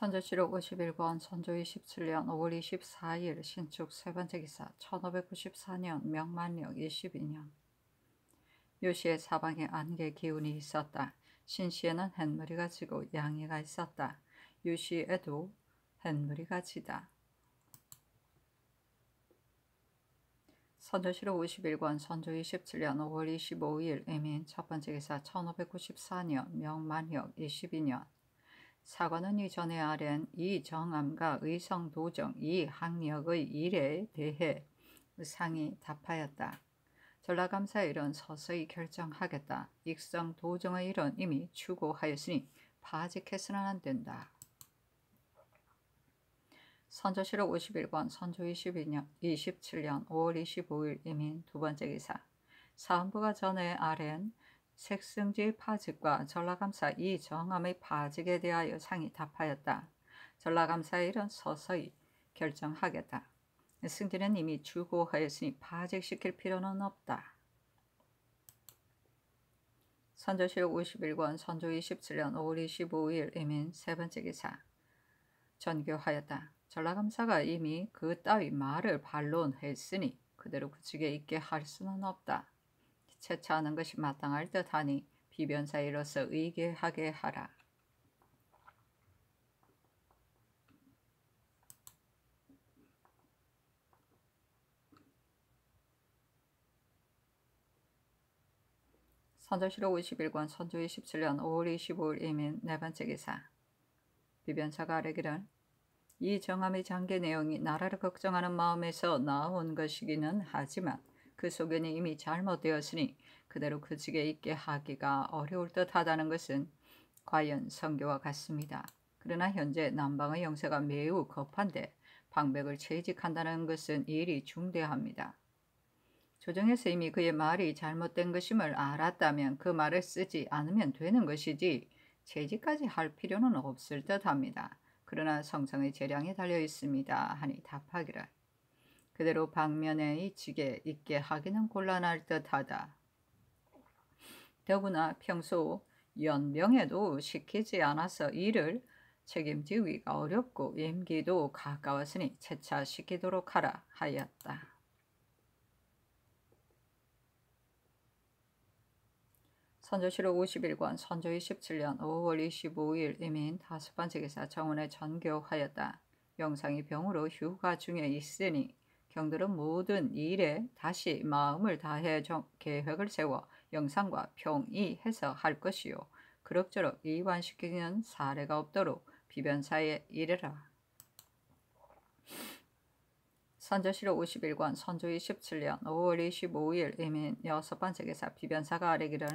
선조실록 51권 선조 27년 5월 24일 신축 세 번째 기사 1594년 명만력 22년 요시의 사방에 안개 기운이 있었다. 신시에는 햇머리가 지고 양이가 있었다. 요시에도 햇머리가 지다. 선조실록 51권 선조 27년 5월 25일 애민 첫 번째 기사 1594년 명만혁 22년 사관은 이전에 아랜 이정암과 의성도정 이학력의 일에 대해 상이 답하였다. 전라감사의 일은 서서히 결정하겠다. 익성도정의 일은 이미 추구하였으니 파직해서는 안 된다. 선조실록 51권 선조 22년 27년 5월 25일 이민 두 번째 기사 사헌부가 전에 아랜 색승지 파직과 전라감사 이정함의 파직에 대하여 상이 답하였다. 전라감사의 일은 서서히 결정하겠다. 승진은 이미 주고하였으니 파직시킬 필요는 없다. 선조시록 51권 선조 27년 5월 25일 이민 세 번째 기사 전교하였다. 전라감사가 이미 그 따위 말을 반론했으니 그대로 그치게 있게 할 수는 없다. 채차하는 것이 마땅할 듯하니 비변사이로서 의기하게 하라. 선조시록 51권 선조의 17년 5월 25일 이민 네 번째 기사 비변사가 아래기를 이 정함의 장계 내용이 나라를 걱정하는 마음에서 나온 것이기는 하지만 그 소견이 이미 잘못되었으니 그대로 그 직에 있게 하기가 어려울 듯 하다는 것은 과연 성교와 같습니다. 그러나 현재 남방의 영세가 매우 급한데 방백을 채직한다는 것은 일이 중대합니다. 조정에서 이미 그의 말이 잘못된 것임을 알았다면 그 말을 쓰지 않으면 되는 것이지 채직까지 할 필요는 없을 듯 합니다. 그러나 성성의 재량이 달려 있습니다. 하니 답하기를. 그대로 방면에 지게 있게 하기는 곤란할 듯하다. 더구나 평소 연병에도 시키지 않아서 일을 책임지기가 어렵고 임기도 가까웠으니 재차 시키도록 하라 하였다. 선조시록 51권 선조 27년 5월 25일 이민 다섯 번째 기사 정원에 전교하였다. 영상이 병으로 휴가 중에 있으니 경들은 모든 일에 다시 마음을 다해 계획을 세워 영상과 평이해서 할 것이요. 그럭저럭 이완시키는 사례가 없도록 비변사에 이르라. 선조시로 51권 선조 27년 5월 25일 이민 여섯 번째 기사 비변사가 아래기를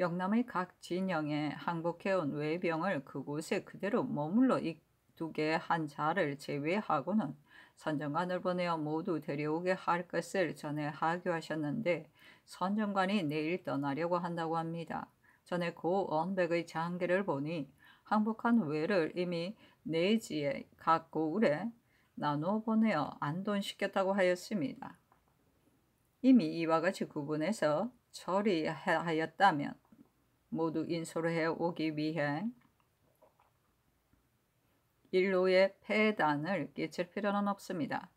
영남의 각 진영에 항복해온 외병을 그곳에 그대로 머물러 있게 두 개의 한 자를 제외하고는 선정관을 보내어 모두 데려오게 할 것을 전에 하교하셨는데 선정관이 내일 떠나려고 한다고 합니다. 전에 고 언백의 장계를 보니 항복한 외를 이미 내지에각 고울에 나누어 보내어 안돈시켰다고 하였습니다. 이미 이와 같이 구분해서 처리하였다면 모두 인솔해 오기 위해 일로의 폐단을 끼칠 필요는 없습니다.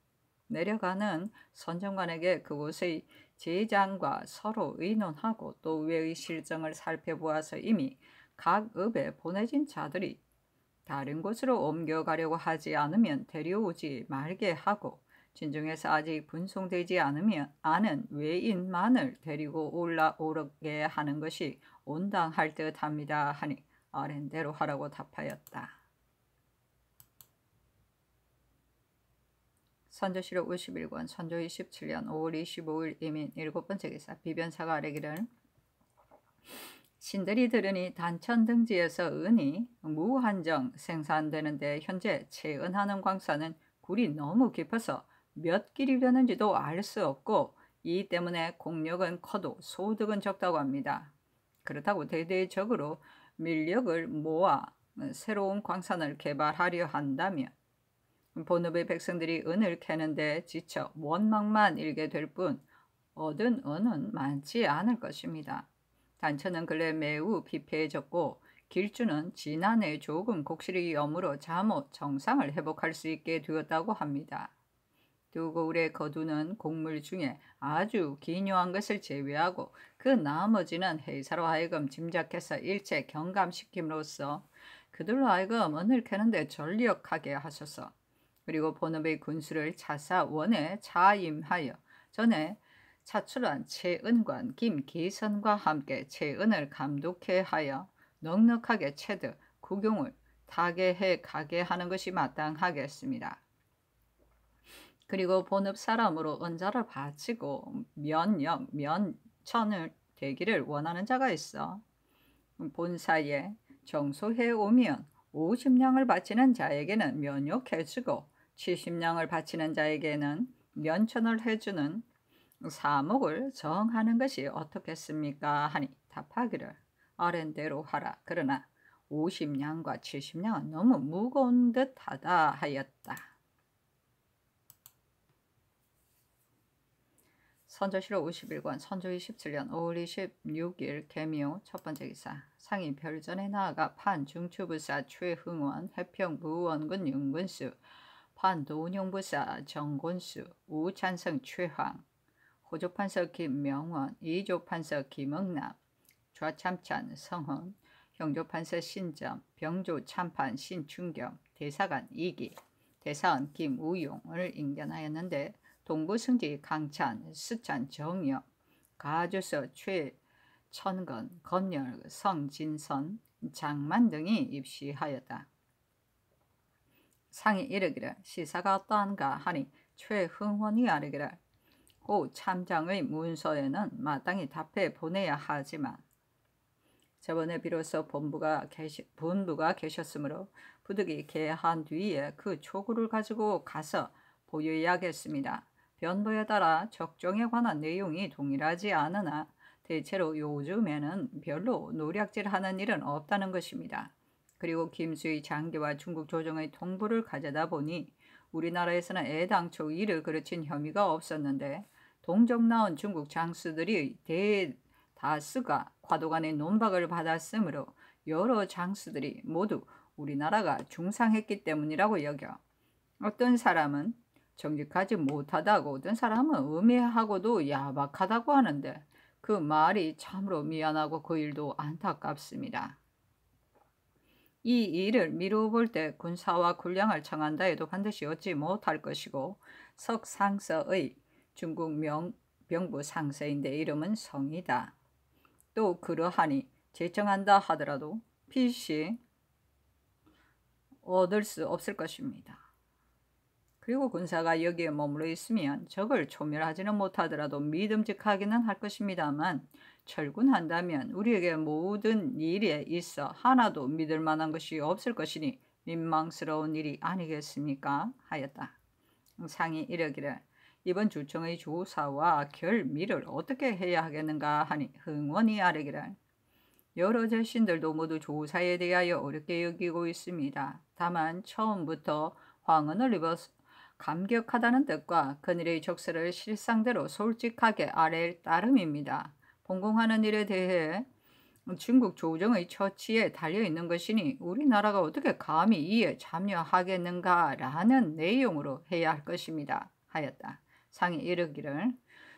내려가는 선정관에게 그곳의 제장과 서로 의논하고 또 위의 실정을 살펴보아서 이미 각 읍에 보내진 자들이 다른 곳으로 옮겨가려고 하지 않으면 데려오지 말게 하고 진중에서 아직 분송되지 않으면 아는 외인만을 데리고 올라오게 하는 것이 온당할 듯합니다 하니 아랜대로 하라고 답하였다. 선조시록 51권 선조 27년 5월 25일 이민 일곱 번째 기사 비변사가 아래기를 신들이 들으니 단천 등지에서 은이 무한정 생산되는데 현재 채은하는 광산은 굴이 너무 깊어서 몇 길이 되는지도 알 수 없고 이 때문에 공력은 커도 소득은 적다고 합니다. 그렇다고 대대적으로 밀력을 모아 새로운 광산을 개발하려 한다면 본읍의 백성들이 은을 캐는데 지쳐 원망만 일게 될 뿐 얻은 은은 많지 않을 것입니다. 단천은 근래 매우 피폐해졌고 길주는 지난해 조금 곡실이 여으로 잠옷 정상을 회복할 수 있게 되었다고 합니다. 두 고울의 거두는 곡물 중에 아주 기묘한 것을 제외하고 그 나머지는 회사로 하여금 짐작해서 일체 경감시킴으로써 그들로 하여금 은을 캐는데 전력하게 하소서 그리고 본업의 군수를 자사 원에 자임하여 전에 차출한 최은관 김기선과 함께 최은을 감독해 하여 넉넉하게 체득, 구경을 타개해 가게 하는 것이 마땅하겠습니다. 그리고 본업 사람으로 은자를 바치고 면역, 면천을 되기를 원하는 자가 있어. 본사에 정소해 오면 오십량을 바치는 자에게는 면역해주고 70량을 바치는 자에게는 면천을 해주는 사목을 정하는 것이 어떻겠습니까? 하니 답하기를 아랜대로 하라. 그러나 50량과 70량은 너무 무거운 듯하다 하였다. 선조시로 51권 선조 27년 5월 26일 개묘 첫 번째 기사 상이 별전에 나아가 판 중추부사 최흥원 해평 부원군 윤근수 환노운형부사 정곤수, 우찬성 최황, 호조판서 김명원, 이조판서 김응남, 좌참찬 성헌, 형조판서 신점, 병조참판 신충경 대사관 이기, 대사원 김우용을 임견하였는데 동부승지 강찬, 스찬 정영, 가주서 최천건, 건열 성진선, 장만 등이 입시하였다. 상이 이르기를 시사가 어떠한가 하니 최흥원이 아르기를 고 참장의 문서에는 마땅히 답해 보내야 하지만 저번에 비로소 본부가 계시, 본부가 계셨으므로 부득이 개한 뒤에 그 초구를 가지고 가서 보여야겠습니다 변부에 따라 적정에 관한 내용이 동일하지 않으나 대체로 요즘에는 별로 노력질하는 일은 없다는 것입니다. 그리고 김수희 장교와 중국 조정의 통보를 가져다 보니 우리나라에서는 애당초 이를 그르친 혐의가 없었는데 동정 나온 중국 장수들이 대다수가 과도간의 논박을 받았으므로 여러 장수들이 모두 우리나라가 중상했기 때문이라고 여겨 어떤 사람은 정직하지 못하다고 어떤 사람은 음해하고도 야박하다고 하는데 그 말이 참으로 미안하고 그 일도 안타깝습니다. 이 일을 미루어 볼 때 군사와 군량을 청한다 해도 반드시 얻지 못할 것이고 석상서의 중국 명, 명부 상서인데 이름은 성이다. 또 그러하니 제청한다 하더라도 필시 얻을 수 없을 것입니다. 그리고 군사가 여기에 머물러 있으면 적을 초멸하지는 못하더라도 믿음직하기는 할 것입니다만 철군한다면 우리에게 모든 일에 있어 하나도 믿을 만한 것이 없을 것이니 민망스러운 일이 아니겠습니까? 하였다. 상이 이르기를 이번 주청의 조사와 결미를 어떻게 해야 하겠는가 하니 흥원이 아뢰기를 여러 제신들도 모두 조사에 대하여 어렵게 여기고 있습니다. 다만 처음부터 황은을 입어 감격하다는 뜻과 그늘의 적세를 실상대로 솔직하게 아랠 따름입니다. 봉공하는 일에 대해 중국 조정의 처치에 달려있는 것이니 우리나라가 어떻게 감히 이에 참여하겠는가라는 내용으로 해야 할 것입니다. 하였다. 상이 이르기를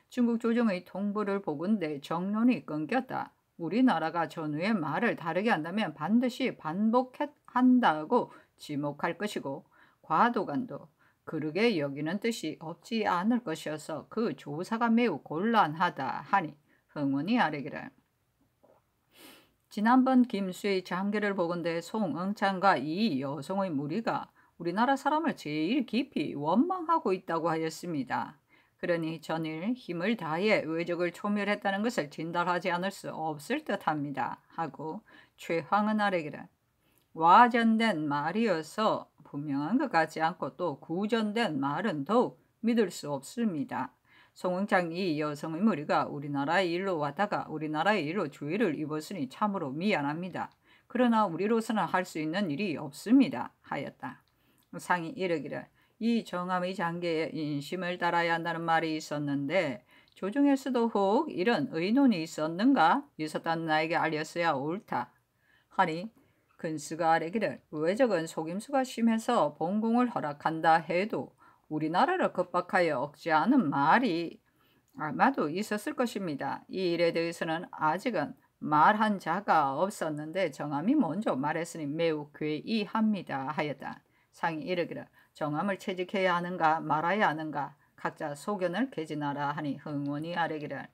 중국 조정의 통보를 보건대 정론이 끊겼다. 우리나라가 전후의 말을 다르게 한다면 반드시 반복한다고 지목할 것이고 과도간도 그르게 여기는 뜻이 없지 않을 것이어서 그 조사가 매우 곤란하다 하니 흥원이 아래기를. 지난번 김수의 장기를 보건대 송응찬과 이 여성의 무리가 우리나라 사람을 제일 깊이 원망하고 있다고 하였습니다. 그러니 전일 힘을 다해 외적을 초멸했다는 것을 진달하지 않을 수 없을 듯합니다. 하고 최황은 아래기를 와전된 말이어서 분명한 것 같지 않고 또 구전된 말은 더욱 믿을 수 없습니다. 송원창이 여성의 머리가 우리나라의 일로 왔다가 우리나라의 일로 주의를 입었으니 참으로 미안합니다. 그러나 우리로서는 할 수 있는 일이 없습니다. 하였다. 상이 이르기를 이 정함의 장계에 인심을 따라야 한다는 말이 있었는데 조정에서도 혹 이런 의논이 있었는가 있었다는 나에게 알렸어야 옳다. 하니 근수가 아래기를 외적은 속임수가 심해서 본공을 허락한다 해도 우리나라를 급박하여 억제하는 말이 아마도 있었을 것입니다. 이 일에 대해서는 아직은 말한 자가 없었는데 정함이 먼저 말했으니 매우 괴이합니다 하였다. 상이 이르기를 정함을 채직해야 하는가 말아야 하는가 각자 소견을 개진하라 하니 흥원이 아래기를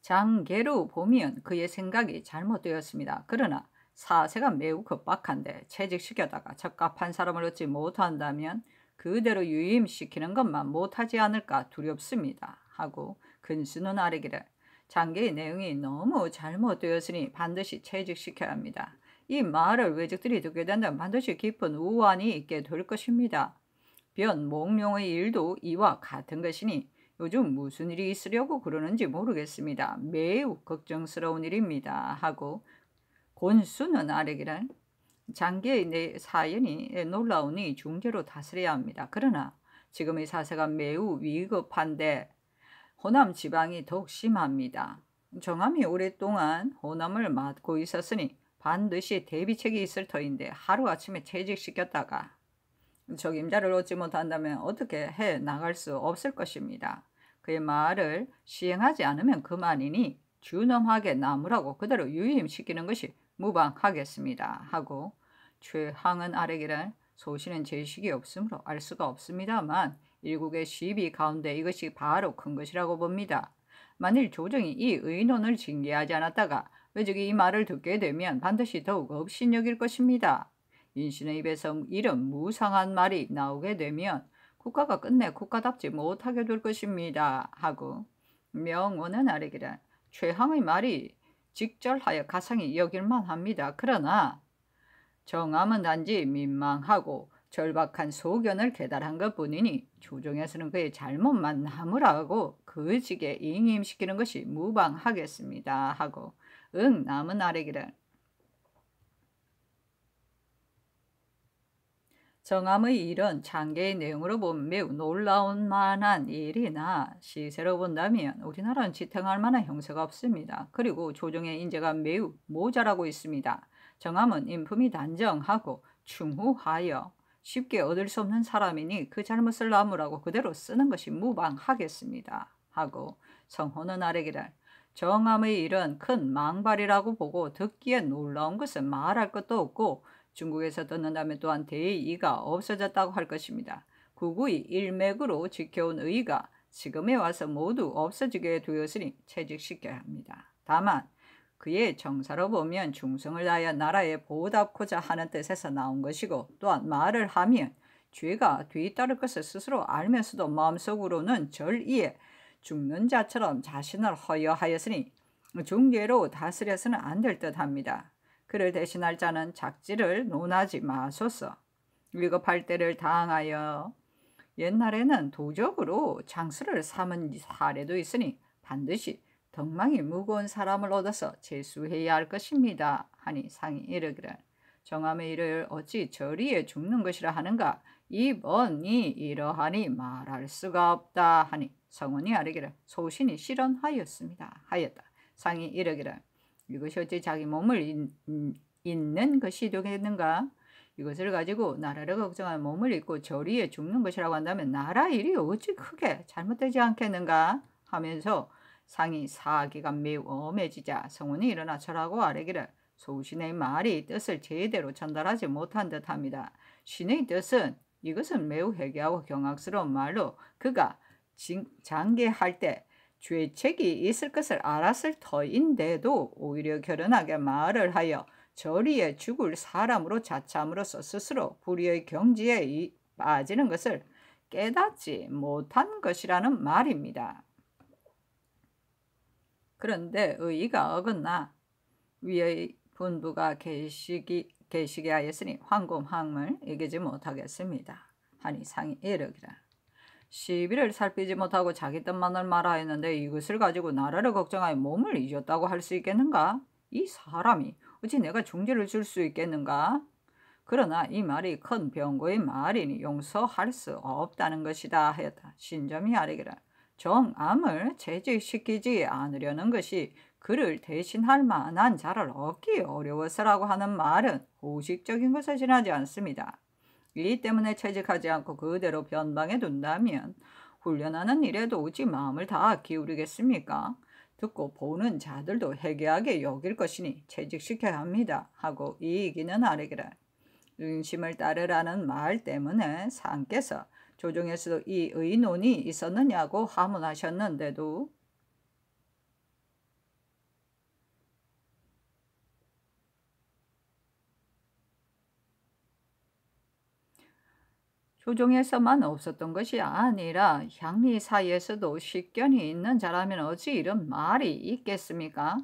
장계로 보면 그의 생각이 잘못되었습니다. 그러나 사세가 매우 급박한데 채직시켜다가 적합한 사람을 얻지 못한다면 그대로 유임시키는 것만 못하지 않을까 두렵습니다. 하고 근수는 아래기를 장계의 내용이 너무 잘못되었으니 반드시 채직시켜야 합니다. 이 말을 외적들이 듣게 된다면 반드시 깊은 우환이 있게 될 것입니다. 변 몽룡의 일도 이와 같은 것이니 요즘 무슨 일이 있으려고 그러는지 모르겠습니다. 매우 걱정스러운 일입니다. 하고 곤수는 아래기란 장기의 내 사연이 예, 놀라우니 중재로 다스려야 합니다. 그러나 지금의 사세가 매우 위급한데 호남 지방이 더욱 심합니다. 정암이 오랫동안 호남을 맡고 있었으니 반드시 대비책이 있을 터인데 하루아침에 퇴직시켰다가 적임자를 얻지 못한다면 어떻게 해 나갈 수 없을 것입니다. 그의 말을 시행하지 않으면 그만이니 준엄하게 남으라고 그대로 유임시키는 것이 무방하겠습니다. 하고 최항은 아래기란 소신은 제식이 없으므로 알 수가 없습니다만 일국의 시비 가운데 이것이 바로 큰 것이라고 봅니다. 만일 조정이 이 의논을 징계하지 않았다가 외적이 이 말을 듣게 되면 반드시 더욱 업신여길 것입니다. 인신의 입에서 이런 무상한 말이 나오게 되면 국가가 끝내 국가답지 못하게 될 것입니다. 하고 명원은 아래기란 최항의 말이 직절하여 가상히 여길만 합니다. 그러나 정함은 단지 민망하고 절박한 소견을 깨달은 것뿐이니 조정에서는 그의 잘못만 함으라고 그 직에 잉임시키는 것이 무방하겠습니다 하고 응 남은 아래기를 정암의 일은 장계의 내용으로 보면 매우 놀라운 만한 일이나 시세로 본다면 우리나라는 지탱할 만한 형세가 없습니다. 그리고 조정의 인재가 매우 모자라고 있습니다. 정암은 인품이 단정하고 충후하여 쉽게 얻을 수 없는 사람이니 그 잘못을 나무라고 그대로 쓰는 것이 무방하겠습니다. 하고 성호는 아래기를 정암의 일은 큰 망발이라고 보고 듣기에 놀라운 것은 말할 것도 없고 중국에서 듣는 다면 또한 대의 가 없어졌다고 할 것입니다. 구구의 일맥으로 지켜온 의가 지금에 와서 모두 없어지게 되었으니 채직시켜야 합니다. 다만 그의 정사로 보면 중성을 다하여 나라에 보답코자 하는 뜻에서 나온 것이고 또한 말을 하면 죄가 뒤따를 것을 스스로 알면서도 마음속으로는 절이에 죽는 자처럼 자신을 허여하였으니 중계로 다스려서는 안 될 듯합니다. 그를 대신할 자는 작지를 논하지 마소서. 위급할 때를 당하여 옛날에는 도적으로 장수를 삼은 사례도 있으니 반드시 덕망이 무거운 사람을 얻어서 제수해야 할 것입니다. 하니 상이 이르기를 정함의 일을 어찌 저리에 죽는 것이라 하는가 이번이 이러하니 말할 수가 없다 하니 성원이 아르기를 소신이 실언하였습니다. 하였다. 상이 이르기를 이것이 어째 자기 몸을 음, 잇는 것이 되겠는가? 이것을 가지고 나라를 걱정하 몸을 잊고 저리에 죽는 것이라고 한다면 나라 일이 어찌 크게 잘못되지 않겠는가 하면서 상이 사기가 매우 엄해지자 성운이 일어나 절하고 아래기를 소신의 말이 뜻을 제대로 전달하지 못한 듯합니다. 신의 뜻은 이것은 매우 해괴하고 경악스러운 말로 그가 장계할 때 죄책이 있을 것을 알았을 터인데도 오히려 결연하게 말을 하여 저리에 죽을 사람으로 자참으로써 스스로 불의의 경지에 빠지는 것을 깨닫지 못한 것이라는 말입니다. 그런데 의의가 어긋나 위의 분부가 계시기, 계시게 하였으니 황금 황을 이기지 못하겠습니다. 하니 상이 이르기라. 시비를 살피지 못하고 자기 뜻만을 말하였는데 이것을 가지고 나라를 걱정하여 몸을 잊었다고 할 수 있겠는가? 이 사람이 어찌 내가 중죄를 줄 수 있겠는가? 그러나 이 말이 큰 병고의 말이니 용서할 수 없다는 것이다 하였다. 신점이 아래기라 정암을 제지시키지 않으려는 것이 그를 대신할 만한 자를 얻기 어려워서라고 하는 말은 호식적인 것을 지나지 않습니다. 이 때문에 채직하지 않고 그대로 변방에 둔다면 훈련하는 일에도 어찌 마음을 다 기울이겠습니까? 듣고 보는 자들도 해괴하게 여길 것이니 채직시켜야 합니다. 하고 이기는 아래기를 윤심을 따르라는 말 때문에 상께서 조정에서도 이 의논이 있었느냐고 하문하셨는데도 조정에서만 없었던 것이 아니라 향리 사이에서도 식견이 있는 자라면 어찌 이런 말이 있겠습니까?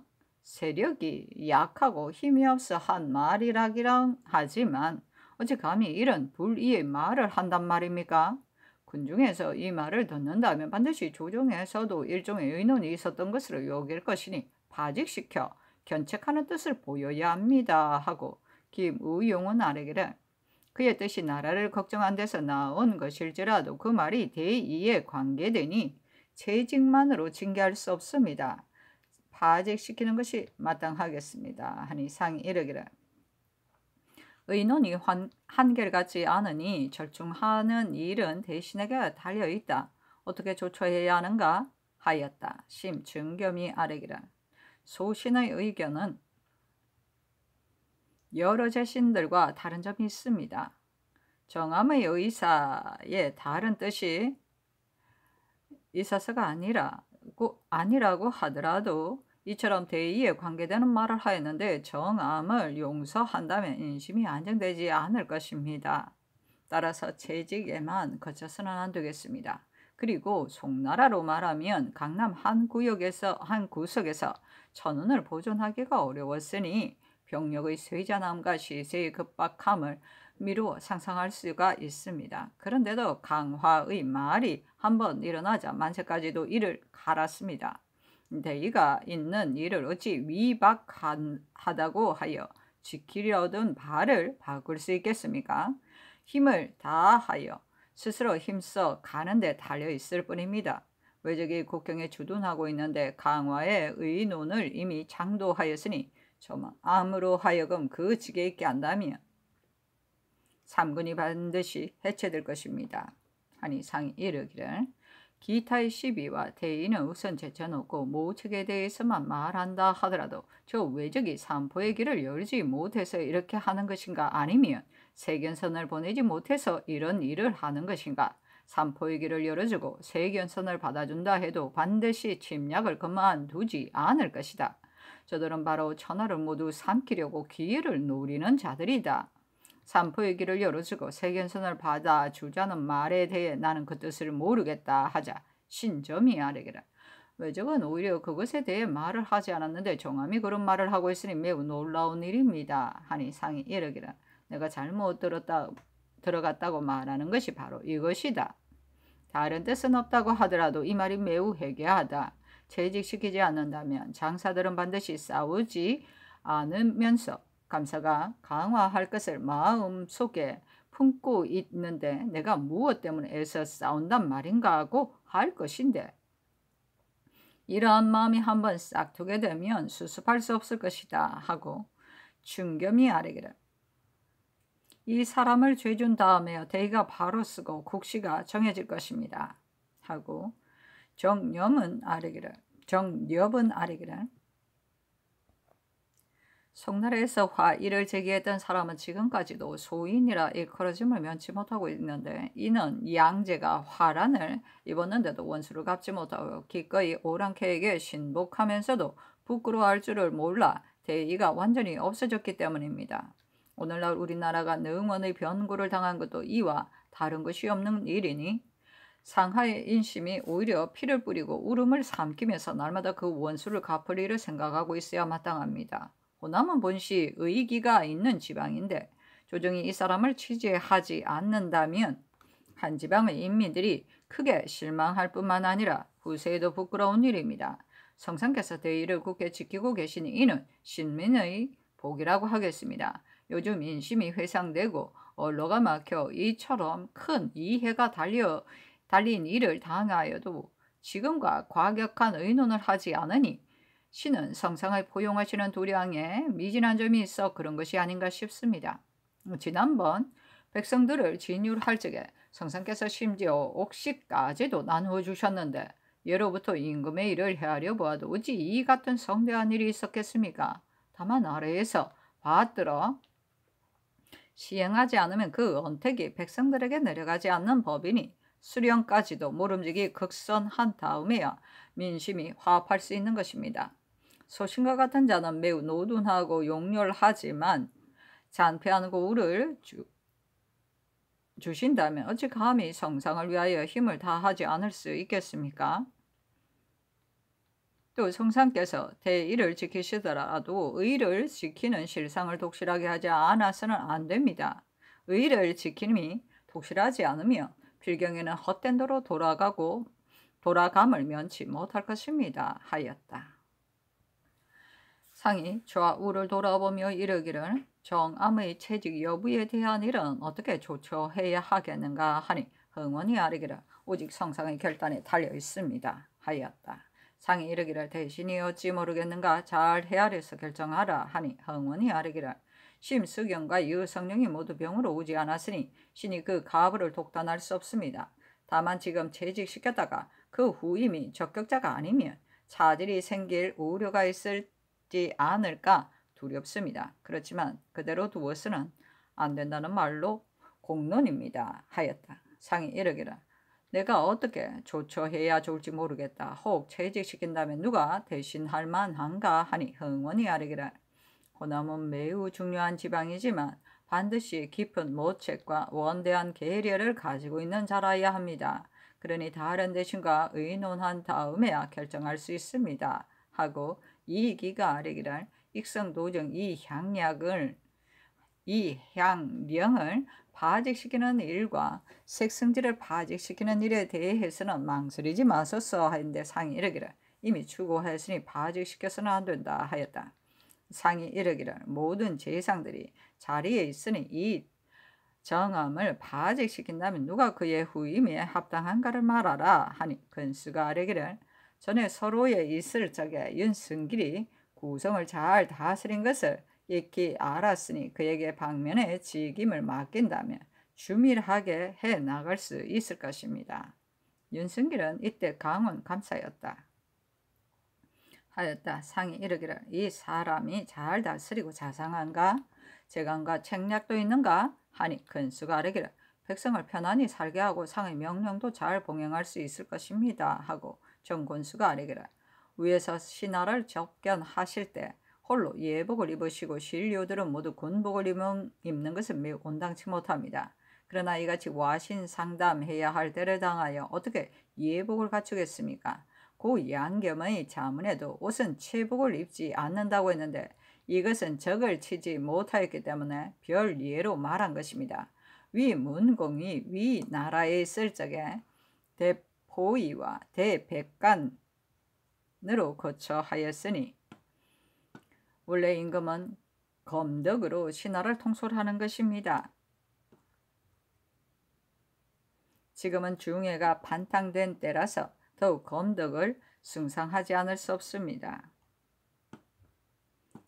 세력이 약하고 힘이 없어 한 말이라기랑 하지만 어찌 감히 이런 불의의 말을 한단 말입니까? 군중에서 이 말을 듣는다면 반드시 조정에서도 일종의 의논이 있었던 것으로 여길 것이니 파직시켜 견책하는 뜻을 보여야 합니다 하고 김의용은 아래기를 그의 뜻이 나라를 걱정 한데서 나온 것일지라도 그 말이 대의에 관계되니 재직만으로 징계할 수 없습니다. 파직시키는 것이 마땅하겠습니다. 하니 상 1억이라. 의논이 환, 한결같지 않으니 절충하는 일은 대신에게 달려있다. 어떻게 조처해야 하는가 하였다. 심 증겸이 아래기라. 소신의 의견은 여러 재신들과 다른 점이 있습니다. 정함의 의사의 다른 뜻이 있어서가 아니라고, 아니라고 하더라도 이처럼 대의에 관계되는 말을 하였는데 정함을 용서한다면 인심이 안정되지 않을 것입니다. 따라서 재직에만 거쳐서는 안 되겠습니다. 그리고 송나라로 말하면 강남 한 구역에서 한 구석에서 천운을 보존하기가 어려웠으니 병력의 쇠잔함과 시세의 급박함을 미루어 상상할 수가 있습니다. 그런데도 강화의 말이 한번 일어나자 만세까지도 이를 갈았습니다. 대의가 있는 일을 어찌 위박하다고 하여 지키려던 바를 바꿀 수 있겠습니까? 힘을 다하여 스스로 힘써 가는데 달려 있을 뿐입니다. 외적이 국경에 주둔하고 있는데 강화의 의논을 이미 장도하였으니 저만 암으로 하여금 그 직에 있게 한다면 삼군이 반드시 해체될 것입니다. 하니 상이 이르기를 기타의 시비와 대의는 우선 제쳐놓고 모책에 대해서만 말한다 하더라도 저 외적이 산포의 길을 열지 못해서 이렇게 하는 것인가 아니면 세견선을 보내지 못해서 이런 일을 하는 것인가 산포의 길을 열어주고 세견선을 받아준다 해도 반드시 침략을 그만두지 않을 것이다. 저들은 바로 천하를 모두 삼키려고 기회를 노리는 자들이다. 산포의 길을 열어주고 세견선을 받아주자는 말에 대해 나는 그 뜻을 모르겠다 하자 신점이 아래게라. 외적은 오히려 그것에 대해 말을 하지 않았는데 정함이 그런 말을 하고 있으니 매우 놀라운 일입니다. 하니 상이 이르기라. 내가 잘못 들었다, 들어갔다고 말하는 것이 바로 이것이다. 다른 뜻은 없다고 하더라도 이 말이 매우 해괴하다. 퇴직시키지 않는다면 장사들은 반드시 싸우지 않으면서 감사가 강화할 것을 마음속에 품고 있는데 내가 무엇 때문에 애써 싸운단 말인가 하고 할 것인데 이러한 마음이 한번 싹 두게 되면 수습할 수 없을 것이다 하고 충겸이 아뢰기를 이 사람을 죄 준 다음에 대의가 바로 쓰고 국시가 정해질 것입니다 하고 정념은 아래기라. 정엽은 아래기라. 송나라에서 화이를 제기했던 사람은 지금까지도 소인이라 일컬어짐을 면치 못하고 있는데 이는 양제가 화란을 입었는데도 원수를 갚지 못하고 기꺼이 오랑캐에게 신복하면서도 부끄러워할 줄을 몰라 대의가 완전히 없어졌기 때문입니다. 오늘날 우리나라가 능원의 변고를 당한 것도 이와 다른 것이 없는 일이니 상하의 인심이 오히려 피를 뿌리고 울음을 삼키면서 날마다 그 원수를 갚으리를 생각하고 있어야 마땅합니다. 호남은 본시 의기가 있는 지방인데 조정이 이 사람을 취재하지 않는다면 한 지방의 인민들이 크게 실망할 뿐만 아니라 후세에도 부끄러운 일입니다. 성상께서 대의를 굳게 지키고 계신 이는 신민의 복이라고 하겠습니다. 요즘 인심이 회상되고 언로가 막혀 이처럼 큰 이해가 달려 달린 일을 당하여도 지금과 과격한 의논을 하지 않으니 신은 성상을 포용하시는 도량에 미진한 점이 있어 그런 것이 아닌가 싶습니다. 지난번 백성들을 진율할 적에 성상께서 심지어 옥시까지도 나누어 주셨는데 예로부터 임금의 일을 헤아려 보아도 어찌 이 같은 성대한 일이 있었겠습니까? 다만 아래에서 받들어 시행하지 않으면 그 언택이 백성들에게 내려가지 않는 법이니 수령까지도 모름지기 극선한 다음에야 민심이 화합할 수 있는 것입니다. 소신과 같은 자는 매우 노둔하고 용렬하지만 잔패한고 우를 주, 주신다면 어찌 감히 성상을 위하여 힘을 다하지 않을 수 있겠습니까? 또 성상께서 대의를 지키시더라도 의를 지키는 실상을 독실하게 하지 않아서는 안 됩니다. 의를 지킴이 독실하지 않으며 필경에는 헛된 도로 돌아가고 돌아감을 면치 못할 것입니다. 하였다. 상이 좌우를 돌아보며 이르기를 정암의 채직 여부에 대한 일은 어떻게 조처해야 하겠는가 하니 흥원이 아르기를 오직 성상의 결단에 달려 있습니다. 하였다. 상이 이르기를 대신이 어찌 모르겠는가 잘 헤아려서 결정하라 하니 흥원이 아르기를 심수경과 유성령이 모두 병으로 오지 않았으니 신이 그 가부를 독단할 수 없습니다. 다만 지금 재직시켰다가 그 후임이 적격자가 아니면 차질이 생길 우려가 있을지 않을까 두렵습니다. 그렇지만 그대로 두어서는 안 된다는 말로 공론입니다. 하였다. 상이 이르기라 내가 어떻게 조처해야 좋을지 모르겠다. 혹 퇴직시킨다면 누가 대신할 만한가 하니 흥원이 아르기를 호남은 어, 매우 중요한 지방이지만 반드시 깊은 모책과 원대한 계획를 가지고 있는 자라야 합니다. 그러니 다른 대신과 의논한 다음에야 결정할 수 있습니다. 하고 이기가 아래기란 익성도정 이향약을 이향령을 파직시키는 일과 색성질을 파직시키는 일에 대해서는 망설이지 마소서 하인데 상이 이르기를 이미 추구하였으니 파직시켜서는 안 된다 하였다. 상이 이르기를 모든 재상들이 자리에 있으니 이 정함을 파직시킨다면 누가 그의 후임에 합당한가를 말하라 하니 근수가 아뢰기를 전에 서로에 있을 적에 윤승길이 구성을 잘 다스린 것을 익히 알았으니 그에게 방면에 직임을 맡긴다면 주밀하게 해 나갈 수 있을 것입니다. 윤승길은 이때 강원 감사였다. 하였다. 상이 이르기를 이 사람이 잘 다스리고 자상한가 재간과 책략도 있는가 하니 근수가 아르기를 백성을 편안히 살게 하고 상의 명령도 잘 봉행할 수 있을 것입니다 하고 정곤수가 아르기를 위에서 신하를 접견하실 때 홀로 예복을 입으시고 신료들은 모두 군복을 입는 것은 매우 온당치 못합니다. 그러나 이같이 와신 상담해야 할 때를 당하여 어떻게 예복을 갖추겠습니까? 고 양겸의 자문에도 옷은 체복을 입지 않는다고 했는데 이것은 적을 치지 못하였기 때문에 별 예로 말한 것입니다. 위 문공이 위 나라에 있을 적에 대포이와 대백간으로 거쳐 하였으니 원래 임금은 검덕으로 신하를 통솔하는 것입니다. 지금은 중해가 반탕된 때라서 더욱 검덕을 숭상하지 않을 수 없습니다.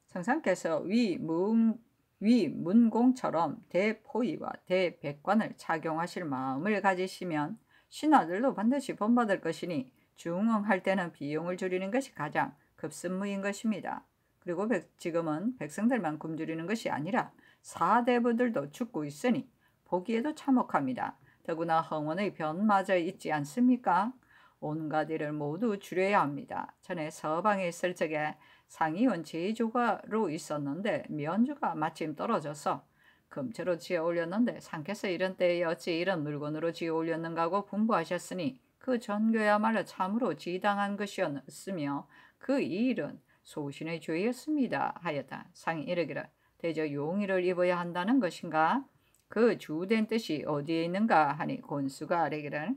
성상께서 위, 문, 위 문공처럼 대포의와 대백관을 착용하실 마음을 가지시면 신하들도 반드시 본받을 것이니 중흥할 때는 비용을 줄이는 것이 가장 급선무인 것입니다. 그리고 지금은 백성들만 굶주리는 것이 아니라 사대부들도 죽고 있으니 보기에도 참혹합니다. 더구나 흥원의 변마저 있지 않습니까? 온갖 일을 모두 줄여야 합니다. 전에 서방에 있을 적에 상의원 제주가로 있었는데 면주가 마침 떨어져서 금채로 지어 올렸는데 상께서 이런 때에 어찌 이런 물건으로 지어 올렸는가 하고 분부하셨으니 그 전교야말로 참으로 지당한 것이었으며 그 일은 소신의 죄였습니다 하였다. 상이 이르기를 대저 용의를 입어야 한다는 것인가? 그 주된 뜻이 어디에 있는가 하니 권수가 아래기를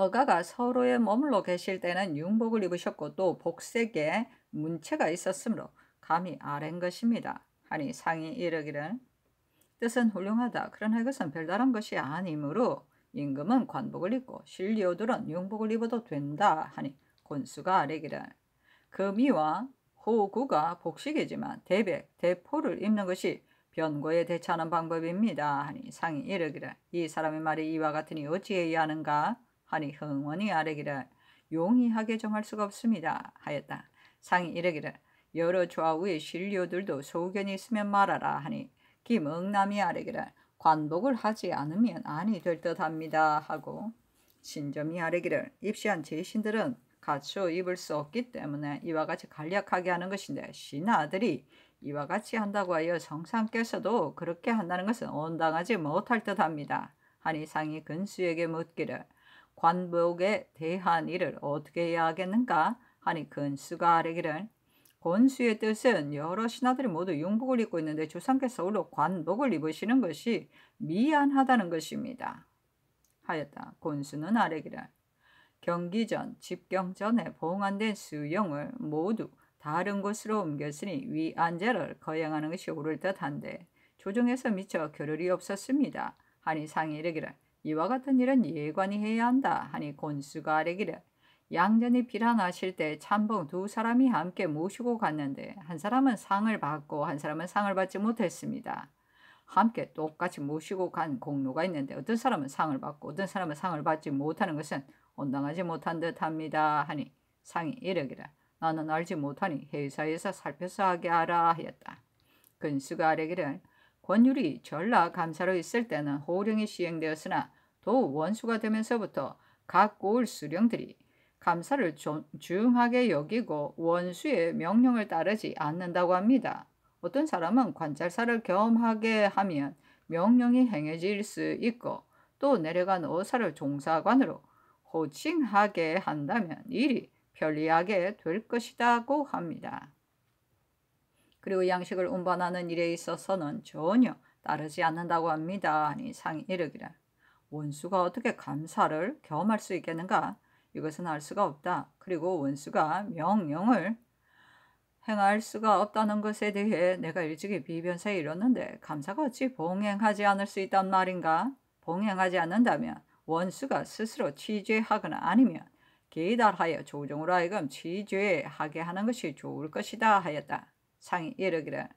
어가가 서로에 머물러 계실 때는 융복을 입으셨고 또 복색에 문체가 있었으므로 감히 아랜 것입니다. 하니 상이 이르기를 뜻은 훌륭하다. 그러나 이것은 별다른 것이 아니므로 임금은 관복을 입고 신리오들은 융복을 입어도 된다 하니 권수가 아래기를 금이와 호구가 복식이지만 대백, 대포를 입는 것이 변고에 대처하는 방법입니다 하니 상이 이르기를 이 사람의 말이 이와 같으니 어찌해야 하는가 하니 흥원이 아래기를 용이하게 정할 수가 없습니다 하였다. 상이 이르기를 여러 좌우의 신료들도 소견이 있으면 말하라 하니 김응남이 아래기를 관복을 하지 않으면 안이 될 듯합니다 하고 신점이 아래기를 입시한 제신들은 갖추 입을 수 없기 때문에 이와 같이 간략하게 하는 것인데 신하들이 이와 같이 한다고 하여 성상께서도 그렇게 한다는 것은 온당하지 못할 듯합니다. 하니 상이 근수에게 묻기를 관복에 대한 일을 어떻게 해야 하겠는가 하니 근수가 아래기를 권수의 뜻은 여러 신하들이 모두 용복을 입고 있는데 조상께서 올로 관복을 입으시는 것이 미안하다는 것입니다. 하였다. 권수는 아래기를 경기전, 집경전에 봉안된 수용을 모두 다른 곳으로 옮겼으니 위안제를 거행하는 것이 옳을 듯한데 조정에서 미처 결를이 없었습니다. 하니 상이 이르기를 이와 같은 일은 예관이 해야 한다 하니 권수가 아래기를 양전이 비난하실 때 참봉 두 사람이 함께 모시고 갔는데 한 사람은 상을 받고 한 사람은 상을 받지 못했습니다. 함께 똑같이 모시고 간 공로가 있는데 어떤 사람은 상을 받고 어떤 사람은 상을 받지 못하는 것은 온당하지 못한 듯합니다 하니 상이 이르기를 나는 알지 못하니 회사에서 살펴서 하게 하라 하였다. 근수가 아래기를 권율이 전라 감사로 있을 때는 호령이 시행되었으나 도우 원수가 되면서부터 각 고을 수령들이 감사를 중하게 여기고 원수의 명령을 따르지 않는다고 합니다. 어떤 사람은 관찰사를 겸하게 하면 명령이 행해질 수 있고 또 내려간 어사를 종사관으로 호칭하게 한다면 일이 편리하게 될 것이라고 합니다. 그리고 양식을 운반하는 일에 있어서는 전혀 따르지 않는다고 합니다. 아니 상이 이르기를 원수가 어떻게 감사를 경험할 수 있겠는가? 이것은 알 수가 없다. 그리고 원수가 명령을 행할 수가 없다는 것에 대해 내가 일찍이 비변사에 이뤘는데 감사가 어찌 봉행하지 않을 수 있단 말인가? 봉행하지 않는다면 원수가 스스로 취재하거나 아니면 계달하여 조정으로 하여금 취재하게 하는 것이 좋을 것이다 하였다. 상이 이르기를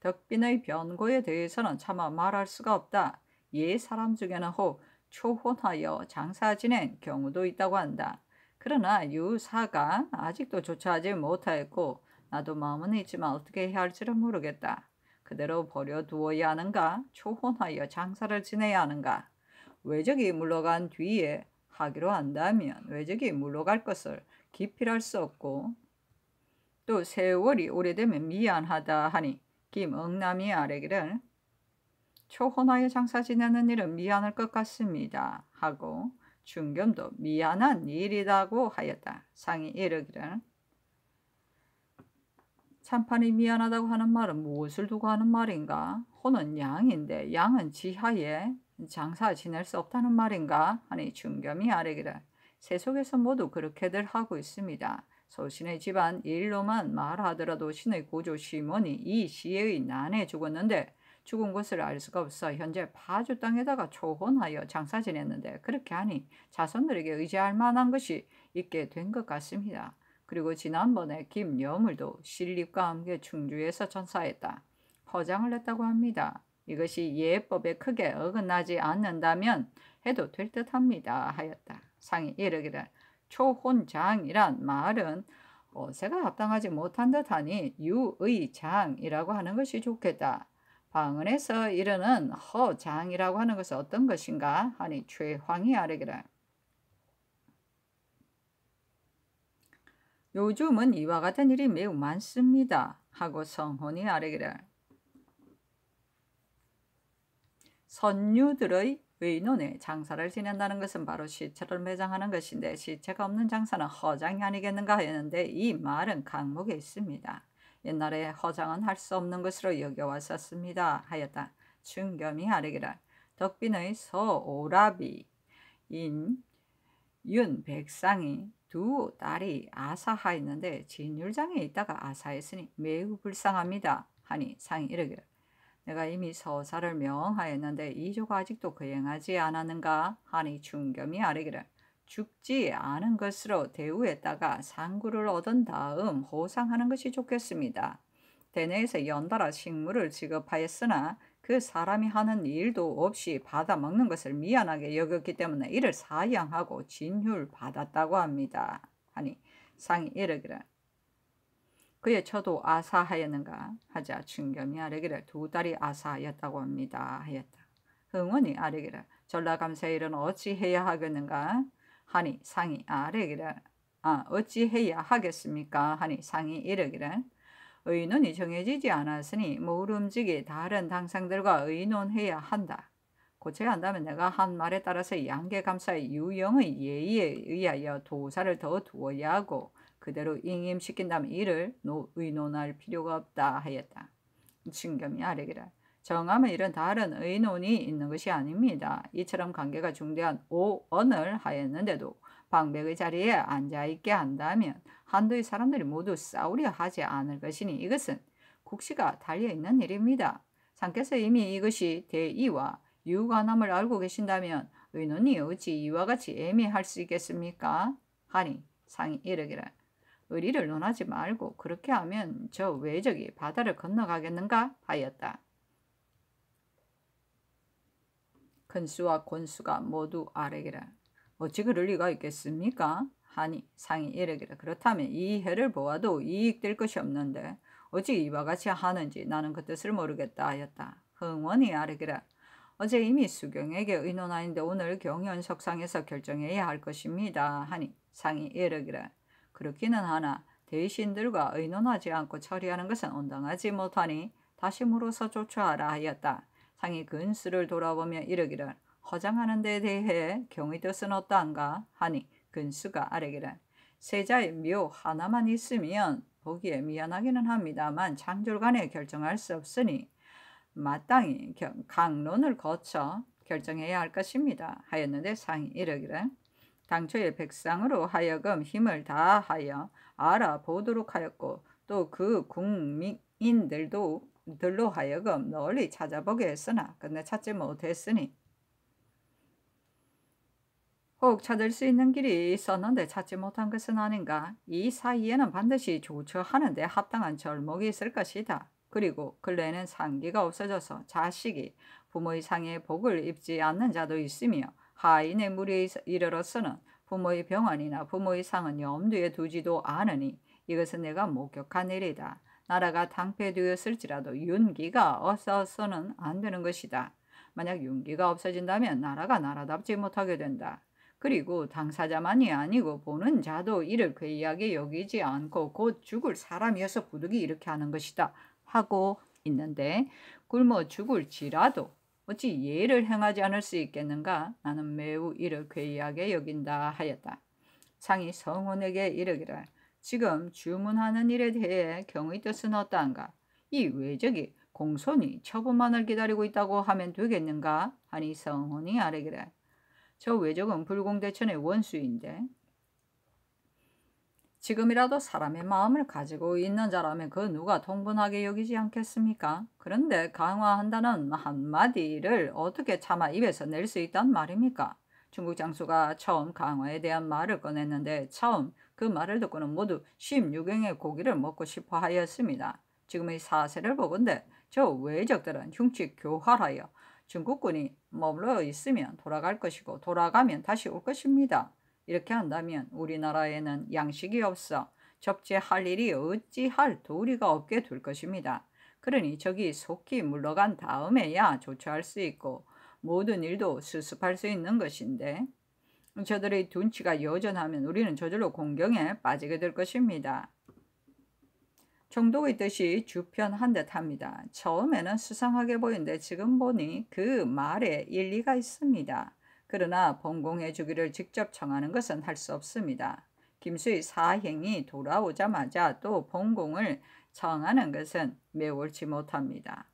덕빈의 변고에 대해서는 차마 말할 수가 없다. 예 사람 중에는 혹 초혼하여 장사 지낸 경우도 있다고 한다. 그러나 유사가 아직도 조차하지 못하였고 나도 마음은 있지만 어떻게 해야 할지를 모르겠다. 그대로 버려두어야 하는가? 초혼하여 장사를 지내야 하는가? 외적이 물러간 뒤에 하기로 한다면 외적이 물러갈 것을 기필할 수 없고 또 세월이 오래되면 미안하다 하니 김응남이 아래기를 초혼하여 장사 지내는 일은 미안할 것 같습니다 하고 중겸도 미안한 일이라고 하였다. 상이 이르기를 참판이 미안하다고 하는 말은 무엇을 두고 하는 말인가? 혼은 양인데 양은 지하에 장사 지낼 수 없다는 말인가? 하니 중겸이 아래기를 세속에서 모두 그렇게들 하고 있습니다. 소신의 집안 일로만 말하더라도 신의 고조 시몬이 이 시의 난에 죽었는데 죽은 것을 알 수가 없어 현재 파주 땅에다가 초혼하여 장사 지냈는데 그렇게 하니 자손들에게 의지할 만한 것이 있게 된 것 같습니다. 그리고 지난번에 김여물도 신립과 함께 충주에서 전사했다. 포장을 냈다고 합니다. 이것이 예법에 크게 어긋나지 않는다면 해도 될 듯합니다. 하였다. 상이 이르기를 초혼장이란 말은 어세가 합당하지 못한 듯하니 유의장이라고 하는 것이 좋겠다. 방언에서 이르는 허장이라고 하는 것은 어떤 것인가 하니 최황이 아르기를 요즘은 이와 같은 일이 매우 많습니다. 하고 성혼이 아르기를 선유들의 그의 눈에 장사를 지낸다는 것은 바로 시체를 매장하는 것인데 시체가 없는 장사는 허장이 아니겠는가 했는데 이 말은 강목에 있습니다. 옛날에 허장은 할 수 없는 것으로 여겨왔었습니다. 하였다. 충겸이 아르기라 덕빈의 서오라비인 윤백상이 두 딸이 아사하였는데 진율장에 있다가 아사했으니 매우 불쌍합니다. 하니 상이 이르기를 내가 이미 서사를 명하였는데 이 조가 아직도 그 행하지 않았는가 하니 중겸이 아뢰기를 죽지 않은 것으로 대우했다가 상구를 얻은 다음 호상하는 것이 좋겠습니다. 대내에서 연달아 식물을 지급하였으나 그 사람이 하는 일도 없이 받아먹는 것을 미안하게 여겼기 때문에 이를 사양하고 진휼 받았다고 합니다. 하니 상이 이르기를 그의 처도 아사하였는가 하자 충겸이 아뢰기를 두 딸이 아사하였다고 합니다 하였다. 흥원이 아뢰기를 전라감세 일은 어찌해야 하겠는가 하니 상이 아뢰기를 아 어찌해야 하겠습니까 하니 상이 이르기를 의논이 정해지지 않았으니 모름지기 다른 당상들과 의논해야 한다. 고쳐한다면 내가 한 말에 따라서 양계감사의 유형의 예의에 의하여 도사를 더 두어야 하고 그대로 잉임시킨다면 이를 의논할 필요가 없다 하였다. 신겸이 아래기라. 정함의 일은 다른 의논이 있는 것이 아닙니다. 이처럼 관계가 중대한 오언을 하였는데도 방백의 자리에 앉아있게 한다면 한두의 사람들이 모두 싸우려 하지 않을 것이니 이것은 국시가 달려있는 일입니다. 상께서 이미 이것이 대의와 유관함을 알고 계신다면 의논이 어찌 이와 같이 애매할 수 있겠습니까? 하니 상이 이르기를 의리를 논하지 말고 그렇게 하면 저 외적이 바다를 건너가겠는가 하였다. 큰수와 권수가 모두 아래기라. 어찌 그럴 리가 있겠습니까? 하니 상이 이르기라. 그렇다면 이 해를 보아도 이익될 것이 없는데 어찌 이와 같이 하는지 나는 그 뜻을 모르겠다 하였다. 흥원이 아르기라. 어제 이미 수경에게 의논하인데 오늘 경연석상에서 결정해야 할 것입니다. 하니 상이 이르기라. 그렇기는 하나 대신들과 의논하지 않고 처리하는 것은 온당하지 못하니 다심으로서 조처하라 하였다. 상이 근수를 돌아보며 이르기를 허장하는 데 대해 경의 뜻은 어떠한가 하니 근수가 아래기를 세자의 묘 하나만 있으면 보기에 미안하기는 합니다만 창졸간에 결정할 수 없으니 마땅히 경, 강론을 거쳐 결정해야 할 것입니다 하였는데 상이 이르기를 당초에 백상으로 하여금 힘을 다하여 알아보도록 하였고 또 그 국민인들도 들로 하여금 널리 찾아보게 했으나 근데 찾지 못했으니 혹 찾을 수 있는 길이 있었는데 찾지 못한 것은 아닌가 이 사이에는 반드시 조처하는데 합당한 절목이 있을 것이다. 그리고 근래에는 상기가 없어져서 자식이 부모의 상해 복을 입지 않는 자도 있으며 하인의 무리에 이르러서는 부모의 병원이나 부모의 상은 염두에 두지도 않으니 이것은 내가 목격한 일이다. 나라가 당패되었을지라도 윤기가 없어서는 안 되는 것이다. 만약 윤기가 없어진다면 나라가 나라답지 못하게 된다. 그리고 당사자만이 아니고 보는 자도 이를 괴이하게 여기지 않고 곧 죽을 사람이어서 부득이 이렇게 하는 것이다 하고 있는데 굶어 죽을지라도 어찌 예를 행하지 않을 수 있겠는가? 나는 매우 이를 괴이하게 여긴다 하였다. 상이 성원에게 이르기를 지금 주문하는 일에 대해 경의 뜻은 어떠한가? 이 외적이 공손히 처분만을 기다리고 있다고 하면 되겠는가? 하니 성원이 아뢰기를 저 외적은 불공대천의 원수인데 지금이라도 사람의 마음을 가지고 있는 자라면 그 누가 통분하게 여기지 않겠습니까? 그런데 강화한다는 한마디를 어떻게 차마 입에서 낼 수 있단 말입니까? 중국 장수가 처음 강화에 대한 말을 꺼냈는데 처음 그 말을 듣고는 모두 1 6경의 고기를 먹고 싶어 하였습니다. 지금의 사세를 보건대 저 외적들은 흉측 교활하여 중국군이 머물러 있으면 돌아갈 것이고 돌아가면 다시 올 것입니다. 이렇게 한다면 우리나라에는 양식이 없어 접재할 일이 어찌할 도리가 없게 될 것입니다. 그러니 적이 속히 물러간 다음에야 조처할 수 있고 모든 일도 수습할 수 있는 것인데 저들의 둔치가 여전하면 우리는 저절로 공경에 빠지게 될 것입니다. 총독의 뜻이 주편한 듯합니다. 처음에는 수상하게 보이는데 지금 보니 그 말에 일리가 있습니다. 그러나 번공해 주기를 직접 청하는 것은 할 수 없습니다. 김수의 사행이 돌아오자마자 또 번공을 청하는 것은 매우 옳지 못합니다.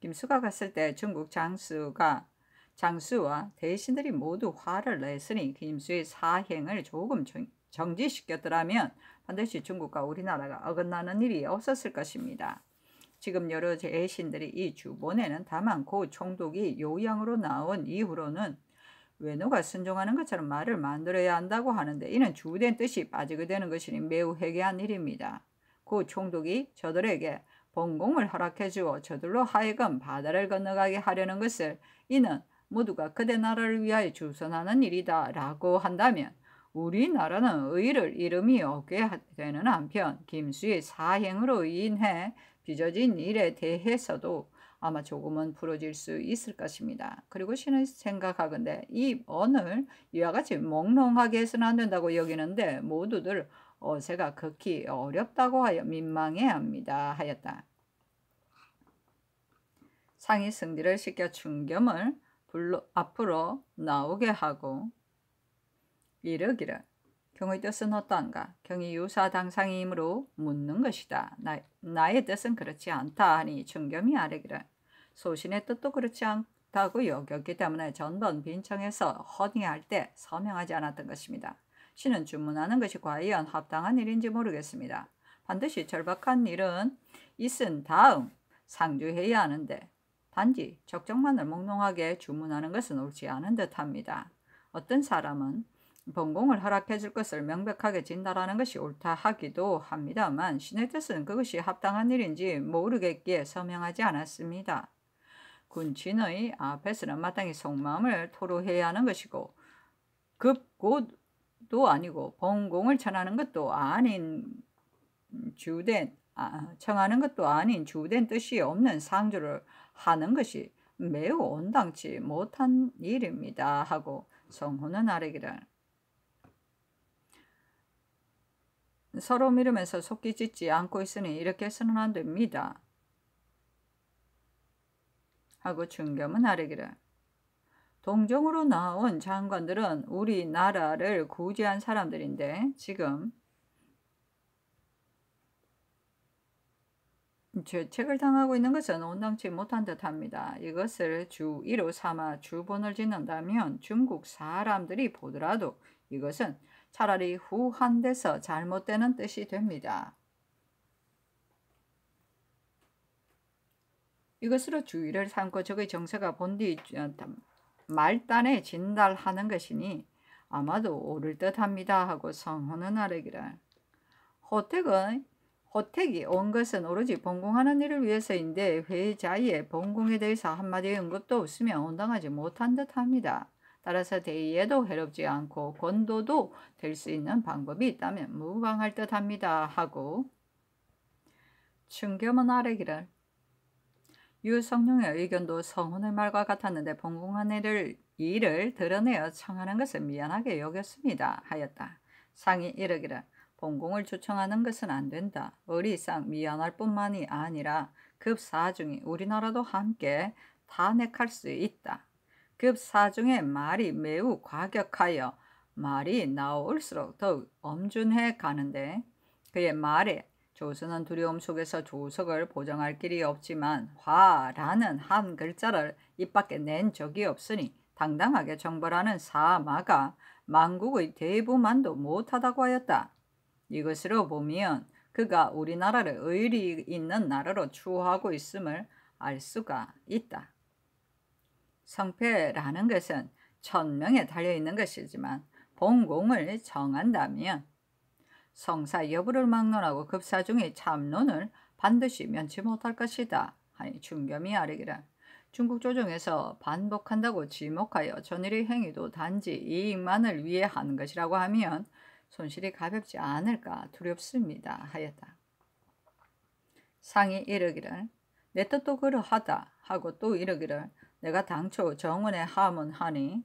김수가 갔을 때 중국 장수가 장수와 대신들이 모두 화를 냈으니 김수의 사행을 조금 정지시켰더라면 반드시 중국과 우리나라가 어긋나는 일이 없었을 것입니다. 지금 여러 대신들이 이 주본에는 다만 고 총독이 요양으로 나온 이후로는 외노가 순종하는 것처럼 말을 만들어야 한다고 하는데 이는 주된 뜻이 빠지게 되는 것이니 매우 회개한 일입니다. 그 총독이 저들에게 번공을 허락해 주어 저들로 하여금 바다를 건너가게 하려는 것을 이는 모두가 그대 나라를 위하여 주선하는 일이다 라고 한다면 우리나라는 의를 이름이 없게 되는 한편 김수의 사행으로 인해 빚어진 일에 대해서도 아마 조금은 부러질수 있을 것입니다. 그리고 신은 생각하건대 이 언을 이와 같이 몽롱하게 해서는 안 된다고 여기는데 모두들 어세가 극히 어렵다고 하여 민망해 합니다 하였다. 상위 승리를 시켜 중겸을 불러, 앞으로 나오게 하고 이르기를 경의 뜻은 어떠한가? 경이 유사 당상이므로 묻는 것이다. 나, 나의 뜻은 그렇지 않다 하니 중겸이 아뢰기를 소신의 뜻도 그렇지 않다고 여겼기 때문에 전번 빈청에서 허의할때 서명하지 않았던 것입니다. 신은 주문하는 것이 과연 합당한 일인지 모르겠습니다. 반드시 절박한 일은 있은 다음 상주해야 하는데 단지 적정만을 몽롱하게 주문하는 것은 옳지 않은 듯합니다. 어떤 사람은 본공을 허락해줄 것을 명백하게 진달하는 것이 옳다 하기도 합니다만 신의 뜻은 그것이 합당한 일인지 모르겠기에 서명하지 않았습니다. 군친의 앞에서는 마땅히 속마음을 토로해야 하는 것이고 급고도 아니고 본공을 전하는 것도 아닌 주된 아, 청하는 것도 아닌 주된 뜻이 없는 상주를 하는 것이 매우 온당치 못한 일입니다 하고 성호는 아래기를 서로 밀으면서 속기 짓지 않고 있으니 이렇게 해서는 안 됩니다. 하고 충겸은 아뢰기를 동정으로 나온 장관들은 우리나라를 구제한 사람들인데 지금 죄책을 당하고 있는 것은 온당치 못한 듯합니다. 이것을 주 1호 삼아 주본을 짓는다면 중국 사람들이 보더라도 이것은 차라리 후한데서 잘못되는 뜻이 됩니다. 이것으로 주의를 삼고 적의 정세가 본디 어, 말단에 진달하는 것이니 아마도 오를 듯합니다 하고 성호는 아래기라. 호택은 호택이 온 것은 오로지 본공하는 일을 위해서인데 회자의 본공에 대해서 한마디의 언급도 없으면 온당하지 못한 듯합니다. 따라서 대의에도 해롭지 않고 권도도 될 수 있는 방법이 있다면 무방할 듯합니다 하고 충겸은 아래기를 유성룡의 의견도 성혼의 말과 같았는데 봉공한 이를, 일을 드러내어 청하는 것을 미안하게 여겼습니다. 하였다. 상이 이르기를 봉공을 추청하는 것은 안 된다. 어리상 미안할 뿐만이 아니라 급사중이 우리나라도 함께 탄핵할 수 있다. 급사중의 말이 매우 과격하여 말이 나올수록 더욱 엄준해 가는데 그의 말에 조선은 두려움 속에서 조석을 보정할 길이 없지만 화라는 한 글자를 입 밖에 낸 적이 없으니 당당하게 정벌하는 사마가 만국의 대부만도 못하다고 하였다. 이것으로 보면 그가 우리나라를 의리 있는 나라로 추구하고 있음을 알 수가 있다. 성패라는 것은 천명에 달려있는 것이지만 본공을 정한다면 성사 여부를 막론하고 급사 중에 참론을 반드시 면치 못할 것이다. 하니 중겸이 아뢰기라. 중국 조정에서 반복한다고 지목하여 전일의 행위도 단지 이익만을 위해 하는 것이라고 하면 손실이 가볍지 않을까 두렵습니다. 하였다. 상이 이르기를 내 뜻도 그러하다 하고 또 이르기를 내가 당초 정원에 하문하니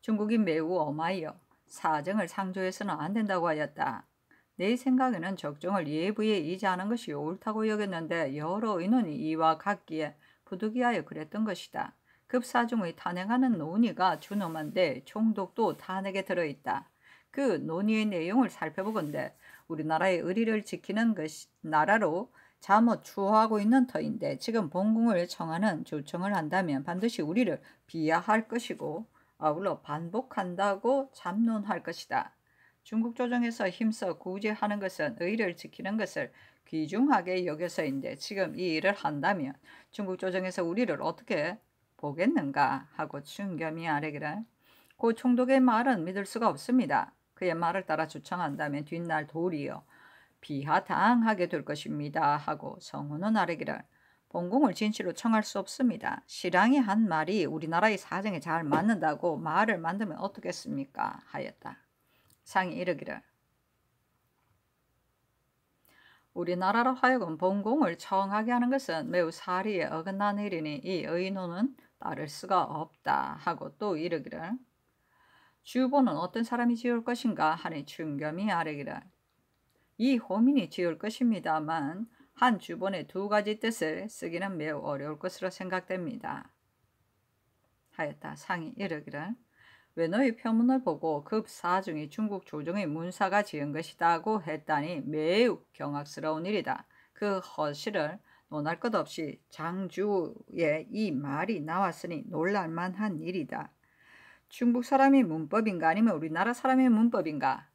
중국이 매우 엄하여 사정을 상조해서는 안 된다고 하였다. 내 생각에는 적정을 예부에 이지하는 것이 옳다고 여겼는데 여러 의논이 이와 같기에 부득이하여 그랬던 것이다. 급사중의 탄핵하는 논의가 준엄한데 총독도 탄핵에 들어있다. 그 논의의 내용을 살펴보건대 우리나라의 의리를 지키는 것이 나라로 잠옷 추호하고 있는 터인데 지금 본궁을 청하는 조청을 한다면 반드시 우리를 비하할 것이고 아울러 반복한다고 잠론할 것이다. 중국 조정에서 힘써 구제하는 것은 의를 지키는 것을 귀중하게 여겨서인데 지금 이 일을 한다면 중국 조정에서 우리를 어떻게 보겠는가 하고 충겸이 아래기를 고 총독의 말은 믿을 수가 없습니다. 그의 말을 따라 주청한다면 뒷날 도리어 비하당하게 될 것입니다 하고 성훈은 아래기를 원공을 진실로 청할 수 없습니다. 시랑이 한 말이 우리나라의 사정에 잘 맞는다고 말을 만들면 어떻겠습니까? 하였다. 상이 이르기를 우리나라로 하여금 본공을 청하게 하는 것은 매우 사리에 어긋난 일이니 이 의논은 따를 수가 없다 하고 또 이르기를 주보는 어떤 사람이 지을 것인가 하니 충겸이 아뢰기를 이 호민이 지을 것입니다만 한 주본의 두 가지 뜻을 쓰기는 매우 어려울 것으로 생각됩니다. 하였다 상이 이르기를 외노의 표문을 보고 급사중이 중국 조정의 문사가 지은 것이다고 했다니 매우 경악스러운 일이다. 그 허실을 논할 것 없이 장주의 이 말이 나왔으니 놀랄만한 일이다. 중국 사람이 문법인가 아니면 우리나라 사람이 문법인가?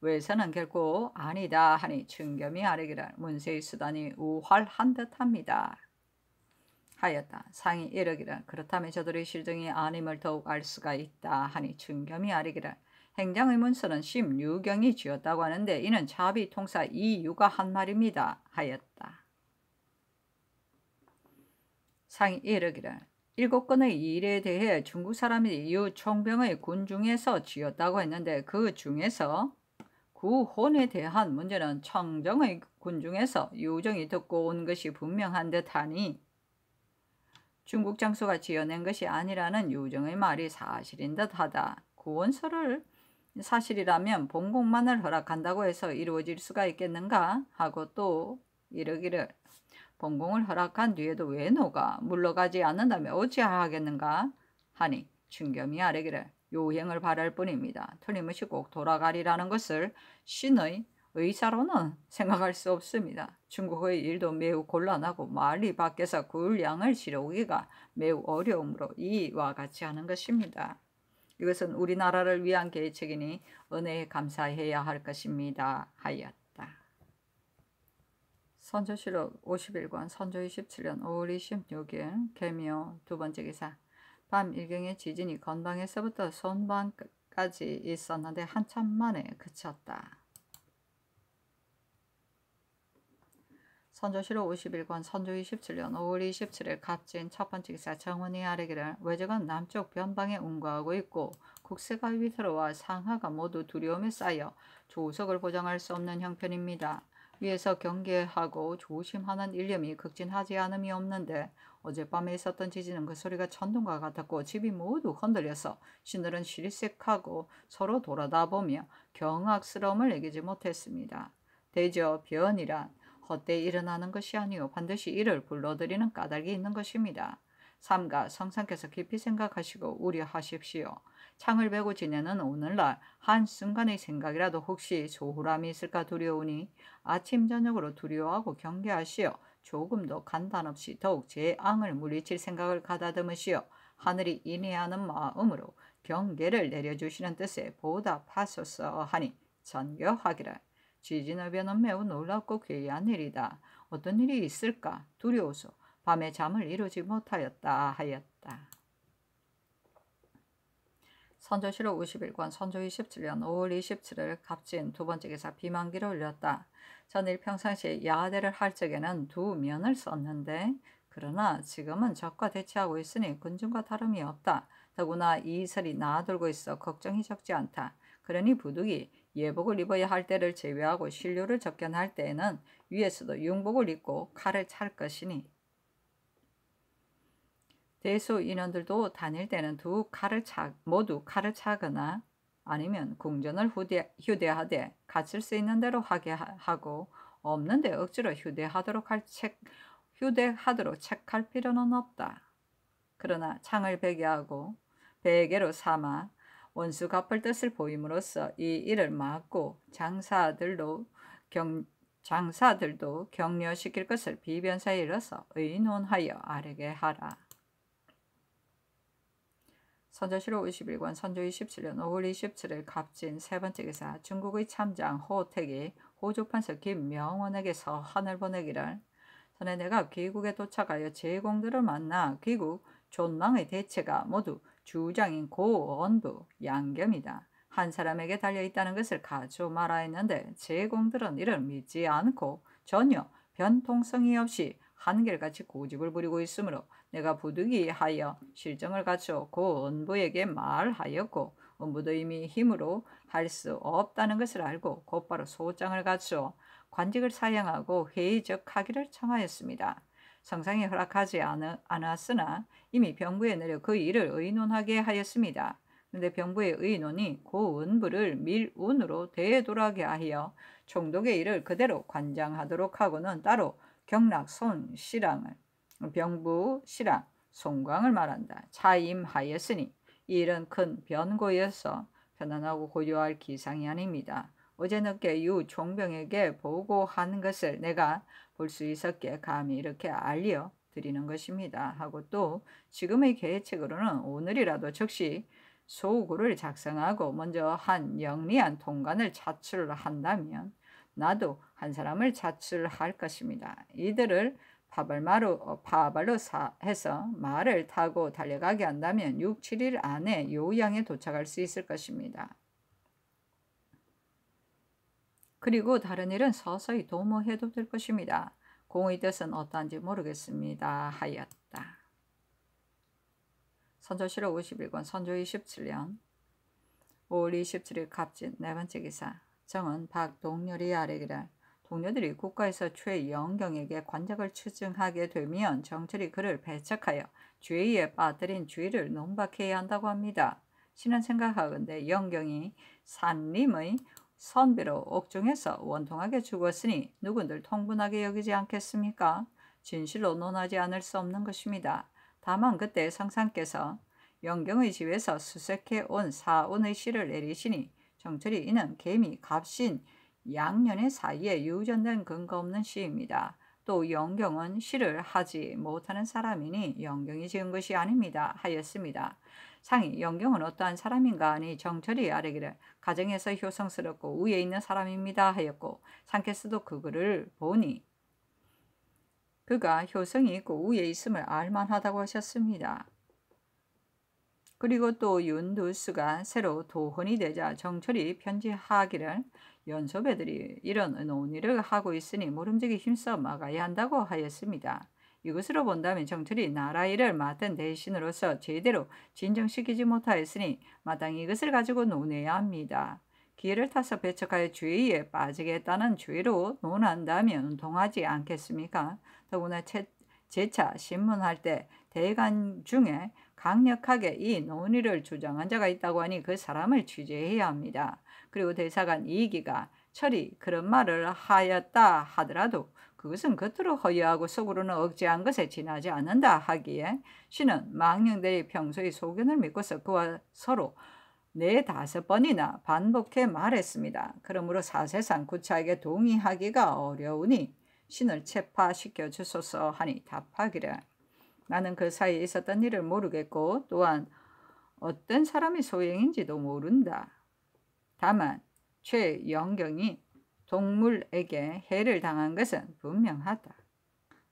외서는 결코 아니다 하니 충겸이 아래기라 문세의 수단이 우활한 듯합니다. 하였다. 상이 이러기라 그렇다면 저들의 실정이 아님을 더욱 알 수가 있다 하니 충겸이 아래기라행정의문서는1 6경이 지었다고 하는데 이는 자비 통사 이유가 한 말입니다 하였다. 상이 이러기라 일곱 건의 일에 대해 중국 사람이 유 총병의 군 중에서 지었다고 했는데 그 중에서 구혼에 대한 문제는 청정의 군중에서 요정이 듣고 온 것이 분명한 듯하니 중국 장수가 지어낸 것이 아니라는 요정의 말이 사실인 듯하다. 구원서를 사실이라면 본공만을 허락한다고 해서 이루어질 수가 있겠는가 하고 또 이러기를 본공을 허락한 뒤에도 왜 노가 물러가지 않는다면 어찌하겠는가 하니 충겸이 아래기를 요행을 바랄 뿐입니다. 틀림없이 꼭 돌아가리라는 것을 신의 의사로는 생각할 수 없습니다. 중국의 일도 매우 곤란하고 말리 밖에서 굴량을 실어오기가 매우 어려움으로 이와 같이 하는 것입니다. 이것은 우리나라를 위한 계책이니 은혜에 감사해야 할 것입니다. 하였다. 선조실록 51권 선조 27년 5월 26일 개묘 두 번째 기사 밤일경의 지진이 건방에서부터 손방까지 있었는데 한참 만에 그쳤다. 선조시로 51권 선조 27년 5월 27일 갑진 첫 번째 기사 정원이 아래기를 외적은 남쪽 변방에 운과하고 있고 국세가 위태로와 상하가 모두 두려움에 쌓여 조석을 보장할 수 없는 형편입니다. 위에서 경계하고 조심하는 일념이 극진하지 않음이 없는데 어젯밤에 있었던 지진은 그 소리가 천둥과 같았고 집이 모두 흔들려서 신들은 실색하고 서로 돌아다보며 경악스러움을 내기지 못했습니다. 대저 변이란 헛되이 일어나는 것이 아니오 반드시 이를 불러들이는 까닭이 있는 것입니다. 삼가 성상께서 깊이 생각하시고 우려하십시오. 창을 베고 지내는 오늘날 한순간의 생각이라도 혹시 소홀함이 있을까 두려우니 아침 저녁으로 두려워하고 경계하시어 조금도 간단 없이 더욱 제 앙을 물리칠 생각을 가다듬으시어 하늘이 인내하는 마음으로 경계를 내려주시는 뜻에 보답하소서 하니 전교하기라지진의변은 매우 놀랍고 괴이한 일이다. 어떤 일이 있을까 두려워서 밤에 잠을 이루지 못하였다 하였다. 선조시로 51권, 선조 27년 5월 27일 갑진 두 번째 기사 비만기를 올렸다. 전 일평상시 야대를 할 적에는 두 면을 썼는데 그러나 지금은 적과 대치하고 있으니 군중과 다름이 없다. 더구나 이슬이 나돌고 있어 걱정이 적지 않다. 그러니 부득이 예복을 입어야 할 때를 제외하고 신료를 접견할 때에는 위에서도 융복을 입고 칼을 찰 것이니 대수 인원들도 다닐 때는 두 칼을 차, 모두 칼을 차거나 아니면 궁전을 후대, 휴대하되 갇힐 수 있는 대로 하게 하고 없는데 억지로 휴대하도록 할 책, 휴대하도록 책할 필요는 없다. 그러나 창을 베개하고 베개로 삼아 원수 갚을 뜻을 보임으로써 이 일을 막고 장사들도 경, 장사들도 격려시킬 것을 비변사에 이뤄서 의논하여 아래게 하라. 선조시로 51권 선조 27년 5월 27일 갑진 세 번째 기사 중국의 참장 호택이 호조판서 김명원에게서 하늘 보내기를 전에 내가 귀국에 도착하여 제공들을 만나 귀국 존망의 대체가 모두 주장인 고원부 양겸이다. 한 사람에게 달려있다는 것을 가져 말아 했는데 제공들은 이를 믿지 않고 전혀 변통성이 없이 한결같이 고집을 부리고 있으므로 내가 부득이 하여 실정을 갖춰 추고 그 원부에게 말하였고 원부도 이미 힘으로 할 수 없다는 것을 알고 곧바로 소장을 갖추어 관직을 사양하고 회의적 하기를 청하였습니다. 성상이 허락하지 않았으나 이미 병부에 내려 그 일을 의논하게 하였습니다. 그런데 병부의 의논이 고은부를 밀운으로 되돌아게 하여 총독의 일을 그대로 관장하도록 하고는 따로 경락 손, 시랑을 병부 시랑 송광을 말한다. 차임하였으니 이일큰 변고여서 편안하고 고요할 기상이 아닙니다. 어제 늦게 유 종병에게 보고하 것을 내가 볼 수있었기 감히 이렇게 알려 드리는 것입니다. 하고 또 지금의 계책으로는 오늘이라도 즉시 소구를 작성하고 먼저 한 영리한 통관을 자출한다면 나도 한 사람을 자출할 것입니다. 이들을 파발마루, 파발루사에서 어, 말을 타고 달려가게 한다면 6, 7일 안에 요양에 도착할 수 있을 것입니다. 그리고 다른 일은 서서히 도모해도 될 것입니다. 공의 뜻은 어떠한지 모르겠습니다. 하였다. 선조시로 51권 선조 27년 5월 27일 갑진 네 번째 기사 정은 박동렬이 아래기를 동료들이 국가에서 최영경에게 관작을 추증하게 되면 정철이 그를 배척하여 죄에 빠뜨린 죄를 논박해야 한다고 합니다. 신은 생각하건대 영경이 산림의 선비로 옥중에서 원통하게 죽었으니 누군들 통분하게 여기지 않겠습니까? 진실로 논하지 않을 수 없는 것입니다. 다만 그때 성상께서 영경의 집에서 수색해 온 사운의 시를 내리시니 정철이 이는 개미, 갑신, 양년의 사이에 유전된 근거 없는 시입니다. 또 영경은 시를 하지 못하는 사람이니 영경이 지은 것이 아닙니다 하였습니다. 상이 영경은 어떠한 사람인가 하니 정철이 아래기를 가정에서 효성스럽고 위에 있는 사람입니다 하였고 상케스도 그 글을 보니 그가 효성이 있고 위에 있음을 알만하다고 하셨습니다. 그리고 또 윤두스가 새로 도훈이 되자 정철이 편지하기를 연소배들이 이런 논의를 하고 있으니 모름지기 힘써 막아야 한다고 하였습니다. 이것으로 본다면 정철이 나라 일을 맡은 대신으로서 제대로 진정시키지 못하였으니 마땅히 이것을 가지고 논해야 합니다. 기회를 타서 배척하여 죄에 빠지겠다는 죄로 논한다면 동하지 않겠습니까? 더구나 제, 제차 신문할 때 대관 중에 강력하게 이 논의를 주장한 자가 있다고 하니 그 사람을 취재해야 합니다. 그리고 대사관 이기가 철이 그런 말을 하였다 하더라도 그것은 겉으로 허위하고 속으로는 억제한 것에 지나지 않는다 하기에 신은 망령들이 평소의 소견을 믿고서 그와 서로 네 다섯 번이나 반복해 말했습니다. 그러므로 사세상 구차하게 동의하기가 어려우니 신을 체파시켜 주소서 하니 답하기를 나는 그 사이에 있었던 일을 모르겠고 또한 어떤 사람이 소행인지도 모른다. 다만 최영경이 동물에게 해를 당한 것은 분명하다.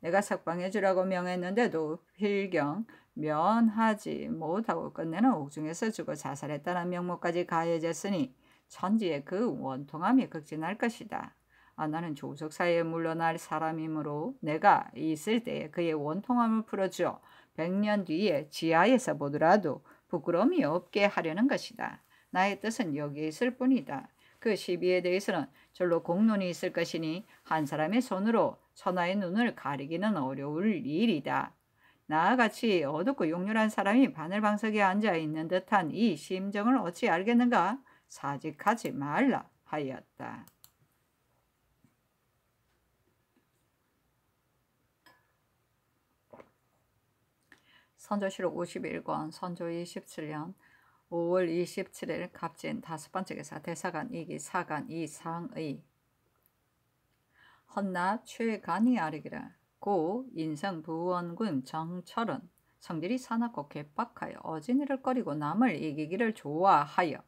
내가 석방해주라고 명했는데도 필경 면하지 못하고 끝내는 옥중에서 죽어 자살했다는 명목까지 가해졌으니 천지의 그 원통함이 극진할 것이다. 아, 나는 조석 사이에 물러날 사람이므로 내가 있을 때에 그의 원통함을 풀어주어 백년 뒤에 지하에서 보더라도 부끄러움이 없게 하려는 것이다. 나의 뜻은 여기에 있을 뿐이다. 그 시비에 대해서는 절로 공론이 있을 것이니 한 사람의 손으로 천하의 눈을 가리기는 어려울 일이다. 나같이 어둡고 용렬한 사람이 바늘방석에 앉아 있는 듯한 이 심정을 어찌 알겠는가? 사직하지 말라 하였다. 선조실록 51권 선조 27년 5월 27일 갑진 다섯 번째 기사 대사관 2기 사관 이상의 헌나 최간이 아르기라 고 인상 부원군 정철은 성질이 사납고 개박하여 어진이를 꺼리고 남을 이기기를 좋아하여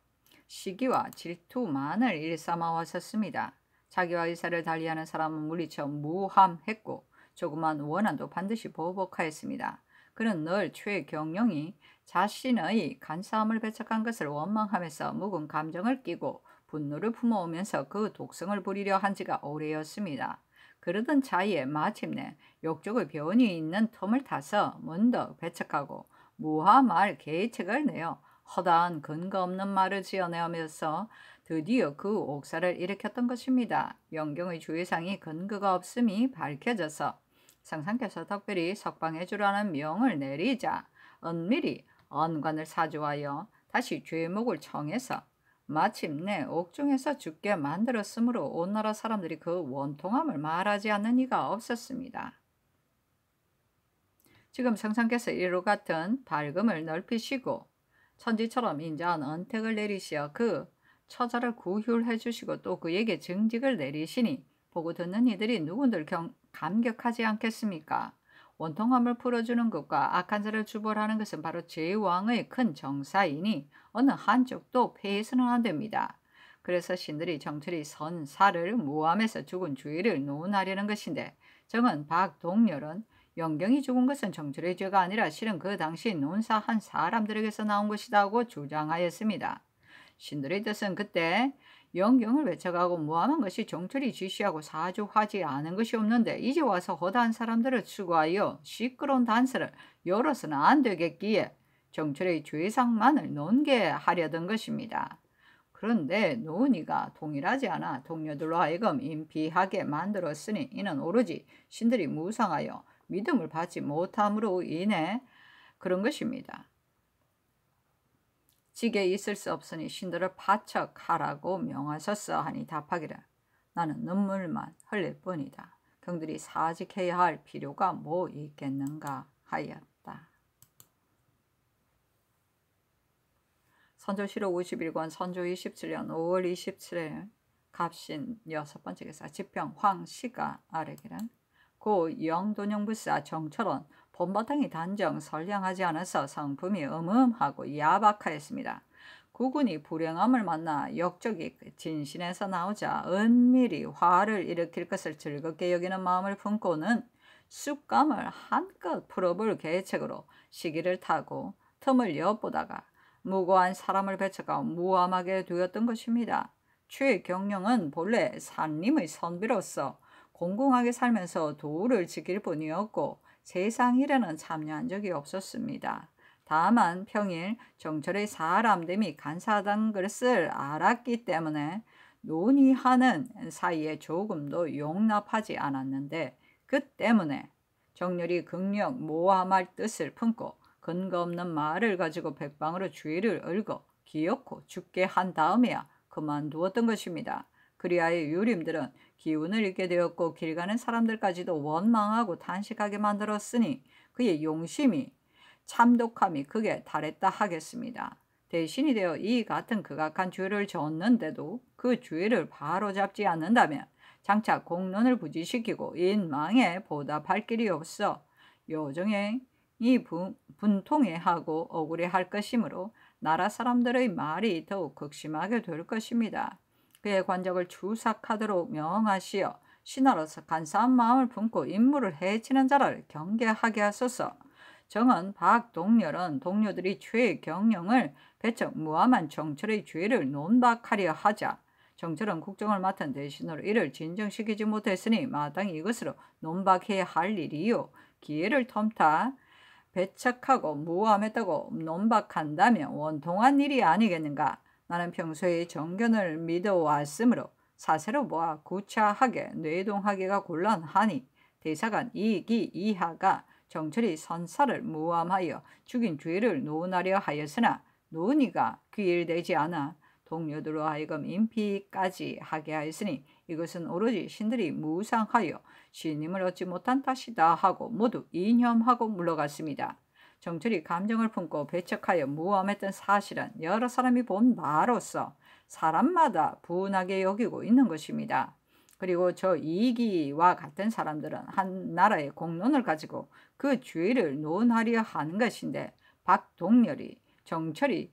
시기와 질투만을 일삼아 왔었습니다. 자기와 의사를 달리하는 사람은 물리쳐 무함했고 조그만 원한도 반드시 보복하였습니다. 그는 늘 최경영이 자신의 간사함을 배척한 것을 원망하면서 묵은 감정을 끼고 분노를 품어오면서 그 독성을 부리려 한 지가 오래였습니다. 그러던 차이에 마침내 욕조의 변이 있는 틈을 타서 먼저 배척하고 무하말 계책을 내어 허다한 근거 없는 말을 지어내면서 드디어 그 옥사를 일으켰던 것입니다. 영경의 주의상이 근거가 없음이 밝혀져서 상상께서 특별히 석방해 주라는 명을 내리자 은밀히 언관을 사주하여 다시 죄목을 청해서 마침내 옥중에서 죽게 만들었으므로 온 나라 사람들이 그 원통함을 말하지 않는 이가 없었습니다. 지금 성상께서 이로 같은 밝음을 넓히시고 천지처럼 인자한 언택을 내리시어 그 처자를 구휼해 주시고 또 그에게 증직을 내리시니 보고 듣는 이들이 누구들 경, 감격하지 않겠습니까? 원통함을 풀어주는 것과 악한 자를 주벌하는 것은 바로 제왕의 큰 정사이니 어느 한쪽도 폐해서는 안 됩니다. 그래서 신들이 정철이 선사를 모함해서 죽은 주의를 논하려는 것인데 정은 박동렬은 영경이 죽은 것은 정철의 죄가 아니라 실은 그 당시 논사한 사람들에게서 나온 것이라고 주장하였습니다. 신들의 뜻은 그때 영경을 외쳐가고 모함한 것이 정철이 지시하고 사주하지 않은 것이 없는데 이제 와서 허다한 사람들을 추구하여 시끄러운 단서를 열어서는 안 되겠기에 정철의 죄상만을 논개하려던 것입니다. 그런데 노은이가 동일하지 않아 동료들로 하여금 인피하게 만들었으니 이는 오로지 신들이 무상하여 믿음을 받지 못함으로 인해 그런 것입니다. 지게 있을 수 없으니 신들을 바쳐 가라고 명하셨어 하니 답하기를 나는 눈물만 흘릴 뿐이다. 경들이 사직해야 할 필요가 뭐 있겠는가 하였다. 선조시록 51권 선조 27년 5월 27일 갑신 여섯 번째 기사 지평 황씨가 아래기는 고 영돈영 불사 정철원 본바탕이 단정 선량하지 않아서 상품이 음음하고 야박하였습니다. 구군이 불행함을 만나 역적이 진신에서 나오자 은밀히 화를 일으킬 것을 즐겁게 여기는 마음을 품고는 쑥감을 한껏 풀어볼 계책으로 시기를 타고 틈을 엿보다가 무고한 사람을 배척하고 무함하게 두었던 것입니다. 최경령은 본래 산림의 선비로서 공공하게 살면서 도를 우 지킬 뿐이었고 세상 일에는 참여한 적이 없었습니다. 다만 평일 정철의 사람됨이 간사단 것을 알았기 때문에 논의하는 사이에 조금도 용납하지 않았는데 그 때문에 정렬이 극력 모함할 뜻을 품고 근거 없는 말을 가지고 백방으로 주의를 얽어 기어코 죽게 한 다음에야 그만두었던 것입니다. 그리하여 유림들은 기운을 잃게 되었고 길 가는 사람들까지도 원망하고 탄식하게 만들었으니 그의 용심이 참독함이 크게 달했다 하겠습니다. 대신이 되어 이 같은 극악한 죄를 졌는데도 그 죄를 바로잡지 않는다면 장차 공론을 부지시키고 인망에 보답할 길이 없어 요정의 이 분, 분통해하고 억울해할 것이므로 나라 사람들의 말이 더욱 극심하게 될 것입니다. 그의 관적을 주사하도록 명하시어 신하로서 간사한 마음을 품고 임무를 해치는 자를 경계하게 하소서. 정은 박동렬은 동료들이 최의 경영을 배척 무함한 정철의 죄를 논박하려 하자. 정철은 국정을 맡은 대신으로 이를 진정시키지 못했으니 마땅히 이것으로 논박해야 할 일이요. 기회를 텀타 배척하고 무함했다고 논박한다면 원통한 일이 아니겠는가. 나는 평소에 정견을 믿어왔으므로 사세로 보아 구차하게 뇌동하기가 곤란하니 대사관 이기 이하가 정철이 선사를 무함하여 죽인 죄를 논하려 하였으나 논의가 귀일되지 않아 동료들로 하여금 임피까지 하게 하였으니 이것은 오로지 신들이 무상하여 신임을 얻지 못한 탓이다 하고 모두 이념하고 물러갔습니다. 정철이 감정을 품고 배척하여 무엄했던 사실은 여러 사람이 본 바로서 사람마다 분하게 여기고 있는 것입니다. 그리고 저 이기와 같은 사람들은 한 나라의 공론을 가지고 그 주의를 논하려 하는 것인데 박동렬이 정철이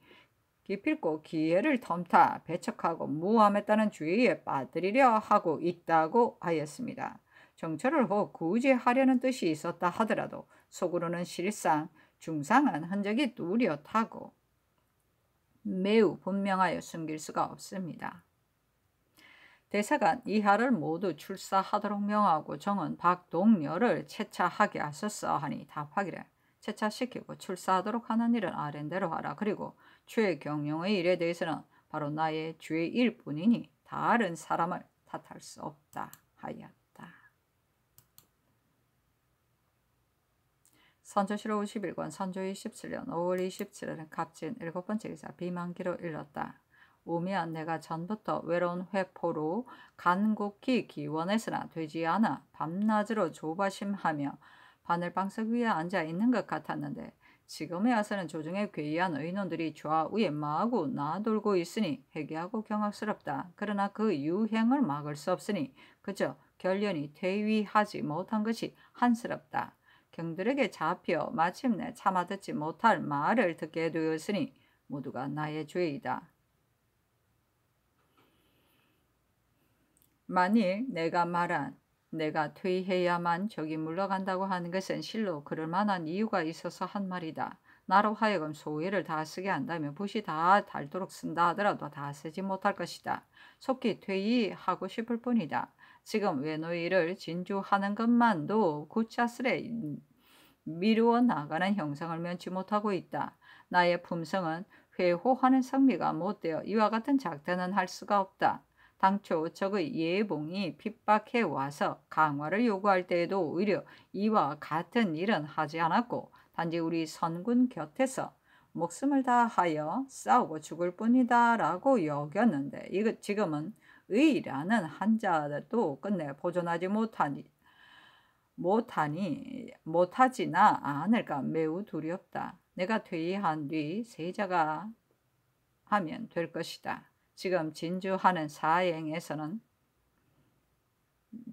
기필코 기회를 덤타 배척하고 무함했다는 주의에 빠뜨리려 하고 있다고 하였습니다. 정철을 혹 구제하려는 뜻이 있었다 하더라도 속으로는 실상 중상한 흔적이 뚜렷하고 매우 분명하여 숨길 수가 없습니다. 대사관 이하를 모두 출사하도록 명하고 정은 박동녀를 채차하게 하셨어 하니 답하기를 채차시키고 출사하도록 하는 일은 아랜대로 하라. 그리고 주 경영의 일에 대해서는 바로 나의 주 일뿐이니 다른 사람을 탓할 수 없다 하였다. 선조시로 51권 선조의 17년 5월 27일은 갑진 일곱 번째 기사 비만기로 일렀다. 오미안 내가 전부터 외로운 회포로 간곡히 기원했으나 되지 않아 밤낮으로 조바심하며 바늘방석 위에 앉아 있는 것 같았는데 지금에 와서는 조정에 괴이한 의논들이 좌우에 마구 나돌고 있으니 해괴하고 경악스럽다. 그러나 그 유행을 막을 수 없으니 그저 결연이 퇴위하지 못한 것이 한스럽다. 경들에게 잡혀 마침내 참아 듣지 못할 말을 듣게 되었으니 모두가 나의 죄이다. 만일 내가 말한 내가 퇴해야만 적이 물러간다고 하는 것은 실로 그럴 만한 이유가 있어서 한 말이다. 나로 하여금 소외를다 쓰게 한다면 붓이 다 닳도록 쓴다 하더라도 다 쓰지 못할 것이다. 속히 퇴이하고 싶을 뿐이다. 지금 외노이를 진주하는 것만도 구차스레 미루어 나가는 형상을 면치 못하고 있다. 나의 품성은 회호하는 성미가 못되어 이와 같은 작전은 할 수가 없다. 당초 적의 예봉이 핍박해 와서 강화를 요구할 때에도 오히려 이와 같은 일은 하지 않았고 단지 우리 선군 곁에서 목숨을 다하여 싸우고 죽을 뿐이다 라고 여겼는데 이것 지금은 의라는 한자도 끝내 보존하지 못하니 못하니 못하지나 않을까 매우 두렵다. 내가 퇴위한 뒤 세자가 하면 될 것이다. 지금 진주하는 사행에서는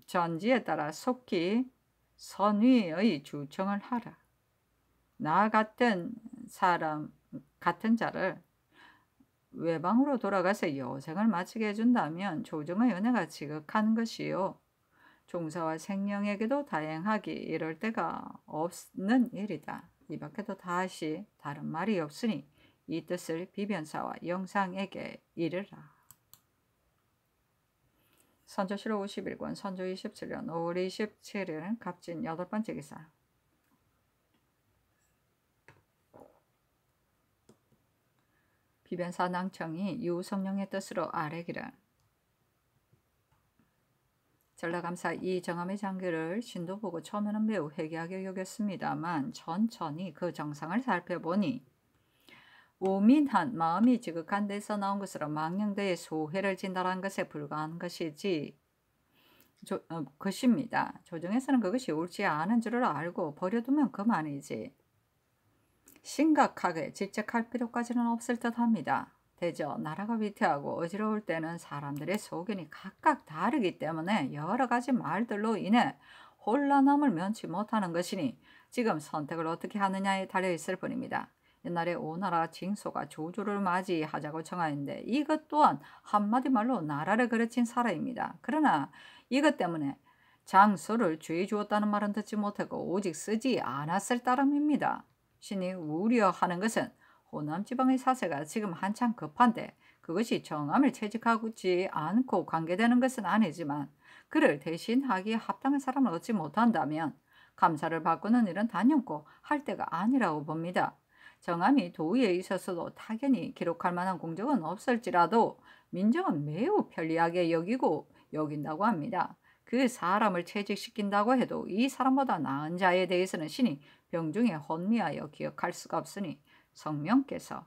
전지에 따라 속히 선위의 주청을 하라. 나 같은 사람 같은 자를 외방으로 돌아가서 여생을 마치게 해준다면 조정의 연애가 지극한 것이요. 종사와 생명에게도 다행하기 이럴 때가 없는 일이다. 이 밖에도 다시 다른 말이 없으니 이 뜻을 비변사와 영상에게 이르라. 선조시로 51권 선조 27년 5월 27일 갑진 여덟 번째 기사 비변사 낭청이 유성령의 뜻으로 아래기를 전라감사 이정암의 장교를 신도 보고 처음에는 매우 회개하게 여겼습니다만 천천히 그 정상을 살펴보니 우민한 마음이 지극한 데서 나온 것으로 망령대의 소회를 진단한 것에 불과한 것이지 조, 어, 것입니다. 조정에서는 그것이 옳지 않은 줄을 알고 버려두면 그만이지. 심각하게 질책할 필요까지는 없을 듯 합니다. 되죠. 나라가 위태하고 어지러울 때는 사람들의 소견이 각각 다르기 때문에 여러 가지 말들로 인해 혼란함을 면치 못하는 것이니 지금 선택을 어떻게 하느냐에 달려있을 뿐입니다. 옛날에 오나라 징소가 조조를 맞이하자고 정하였는데 이것 또한 한마디 말로 나라를 그르친 사람입니다 그러나 이것 때문에 장소를 주의 주었다는 말은 듣지 못하고 오직 쓰지 않았을 따름입니다. 신이 우려하는 것은 호남 지방의 사세가 지금 한창 급한데 그것이 정함을 채직하지 않고 관계되는 것은 아니지만 그를 대신하기에 합당한 사람을 얻지 못한다면 감사를 바꾸는 일은 단연코 할 때가 아니라고 봅니다. 정함이 도의에 있어서도 타견히 기록할 만한 공적은 없을지라도 민정은 매우 편리하게 여기고 여긴다고 합니다. 그 사람을 채직시킨다고 해도 이 사람보다 나은 자에 대해서는 신이 병중에 혼미하여 기억할 수가 없으니 성명께서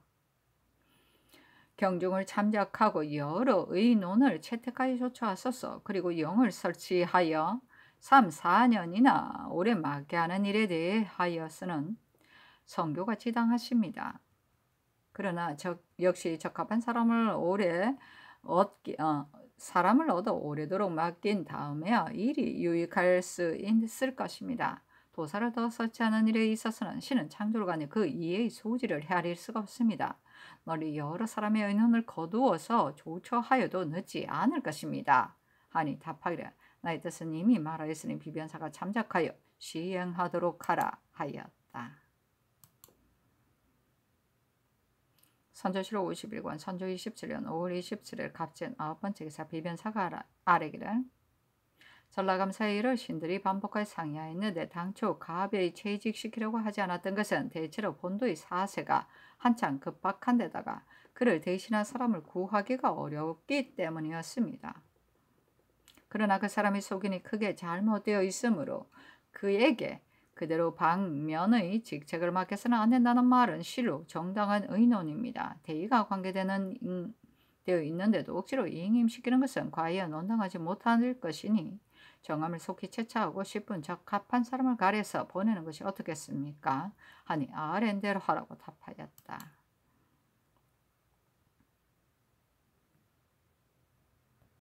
경중을 참작하고 여러 의논을 채택하여 조처하소서 그리고 영을 설치하여 3, 4년이나 오래 막게 하는 일에 대해 하여서는 성교가 지당하십니다. 그러나 적, 역시 적합한 사람을 오래 얻기, 어, 사람을 얻어 오래도록 맡긴 다음에야 일이 유익할 수 있을 것입니다. 도사를 더 썼지 않은 일에 있어서는 신은 창조를가의그 이해의 소지를 헤아릴 수가 없습니다. 널리 여러 사람의 의논을 거두어서 조처하여도 늦지 않을 것입니다. 하니 답하기를 나의 뜻은 이미 말하였으니 비변사가 참작하여 시행하도록 하라 하였다. 선조시로 51권 선조 27년 5월 27일 갑진 아홉 번째 기사 비변사가 아래기를 전라감 사이를 신들이 반복할 상의하는데 당초 가합에 채직시키려고 하지 않았던 것은 대체로 본도의 사세가 한창 급박한 데다가 그를 대신한 사람을 구하기가 어렵기 때문이었습니다. 그러나 그 사람이 속인이 크게 잘못되어 있으므로 그에게 그대로 방면의 직책을 맡겨서는 안 된다는 말은 실로 정당한 의논입니다. 대의가 관계되는 되어 있는데도 억지로 이행시키는 임 것은 과연 온당하지 못할 것이니 정함을 속히 채차하고 싶은 적합한 사람을 가려서 보내는 것이 어떻겠습니까? 하니 아랜대로 하라고 답하였다.